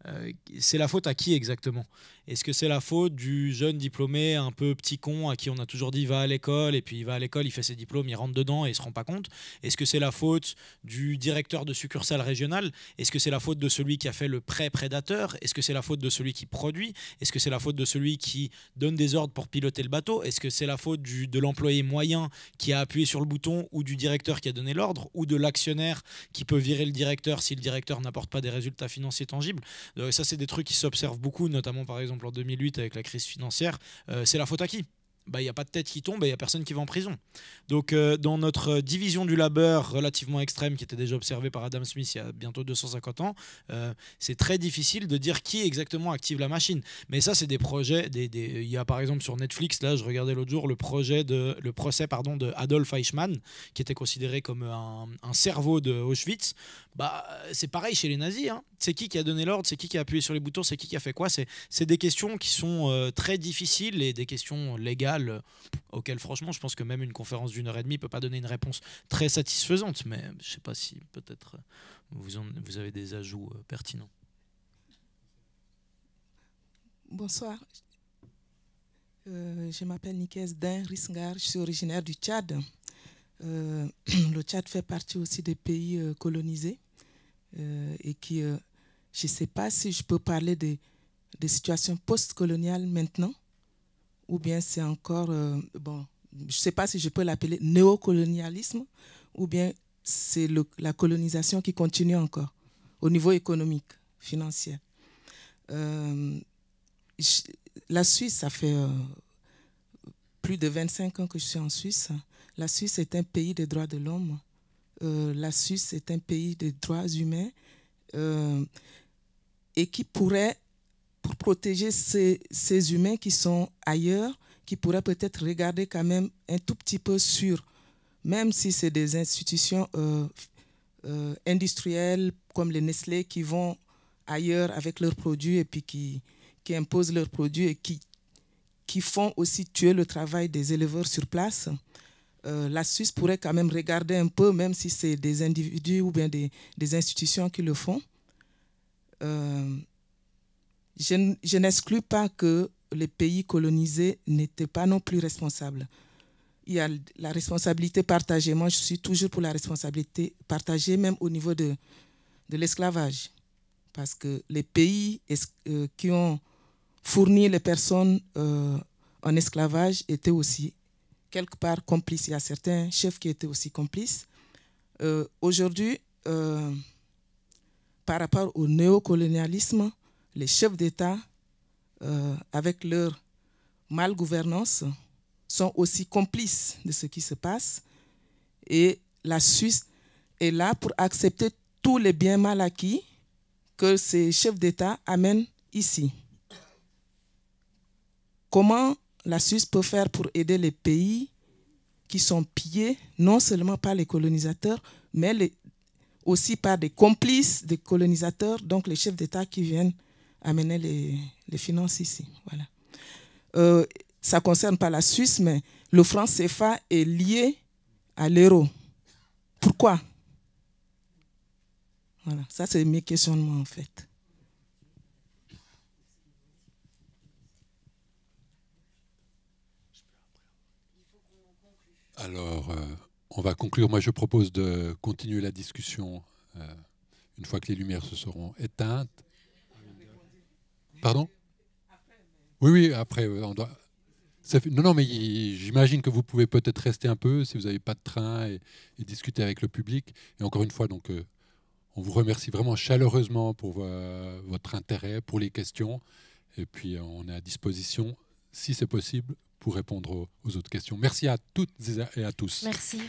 [SPEAKER 3] euh, c'est la faute à qui exactement est-ce que c'est la faute du jeune diplômé un peu petit con à qui on a toujours dit va à l'école et puis il va à l'école, il fait ses diplômes, il rentre dedans et il se rend pas compte Est-ce que c'est la faute du directeur de succursale régionale Est-ce que c'est la faute de celui qui a fait le prêt prédateur Est-ce que c'est la faute de celui qui produit Est-ce que c'est la faute de celui qui donne des ordres pour piloter le bateau Est-ce que c'est la faute du, de l'employé moyen qui a appuyé sur le bouton ou du directeur qui a donné l'ordre ou de l'actionnaire qui peut virer le directeur si le directeur n'apporte pas des résultats financiers tangibles Ça, c'est des trucs qui s'observent beaucoup, notamment par exemple en 2008 avec la crise financière, euh, c'est la faute à qui bah, il n'y a pas de tête qui tombe et il n'y a personne qui va en prison. Donc euh, dans notre division du labeur relativement extrême qui était déjà observée par Adam Smith il y a bientôt 250 ans, euh, c'est très difficile de dire qui exactement active la machine. Mais ça, c'est des projets. Des, Il y a par exemple sur Netflix, là, je regardais l'autre jour le, projet de, le procès pardon, de Adolf Eichmann, qui était considéré comme un, un cerveau de Auschwitz. Bah, c'est pareil chez les nazis. Hein. C'est qui qui a donné l'ordre C'est qui qui a appuyé sur les boutons C'est qui qui a fait quoi C'est des questions qui sont euh, très difficiles et des questions légales euh, auquel franchement je pense que même une conférence d'une heure et demie peut pas donner une réponse très satisfaisante. Mais je sais pas si peut-être euh, vous, vous avez des ajouts euh, pertinents.
[SPEAKER 8] Bonsoir. je m'appelle Nikes Dain je suis originaire du Tchad. le Tchad fait partie aussi des pays colonisés et qui, je ne sais pas si je peux parler des, des situations post maintenant, ou bien c'est encore, euh, bon, je ne sais pas si je peux l'appeler néocolonialisme, ou bien c'est la colonisation qui continue encore au niveau économique, financier. Euh, la Suisse, ça fait euh, plus de 25 ans que je suis en Suisse. La Suisse est un pays des droits de l'homme. la Suisse est un pays des droits humains et qui pourrait protéger ces, humains qui sont ailleurs, qui pourraient peut-être regarder quand même un tout petit peu sur, même si c'est des institutions euh, euh, industrielles comme les Nestlé qui vont ailleurs avec leurs produits et puis qui, qui imposent leurs produits et qui, qui font aussi tuer le travail des éleveurs sur place. Euh, la Suisse pourrait quand même regarder un peu, même si c'est des individus ou bien des, des institutions qui le font. Euh, je, n'exclus pas que les pays colonisés n'étaient pas non plus responsables. Il y a la responsabilité partagée. Moi, je suis toujours pour la responsabilité partagée, même au niveau de, l'esclavage. Parce que les pays euh, qui ont fourni les personnes euh, en esclavage étaient aussi quelque part complices. Il y a certains chefs qui étaient aussi complices. Euh, aujourd'hui, par rapport au néocolonialisme, les chefs d'État, euh, avec leur malgouvernance, sont aussi complices de ce qui se passe. Et la Suisse est là pour accepter tous les biens mal acquis que ces chefs d'État amènent ici. Comment la Suisse peut faire pour aider les pays qui sont pillés non seulement par les colonisateurs, mais aussi par des complices des colonisateurs, donc les chefs d'État qui viennent amener les, finances ici. Voilà. Euh, ça ne concerne pas la Suisse, mais le franc CFA est lié à l'euro. Pourquoi Voilà, ça c'est mes questionnements en fait.
[SPEAKER 1] Alors, euh, on va conclure. Moi, je propose de continuer la discussion euh, une fois que les lumières se seront éteintes. Pardon Oui, oui, après. Euh, on Non, non, mais j'imagine que vous pouvez peut-être rester un peu si vous n'avez pas de train et, discuter avec le public. Et encore une fois, donc, euh, on vous remercie vraiment chaleureusement pour votre intérêt, pour les questions. Et puis, on est à disposition, si c'est possible, pour répondre aux autres questions. Merci à toutes et à tous.
[SPEAKER 6] Merci.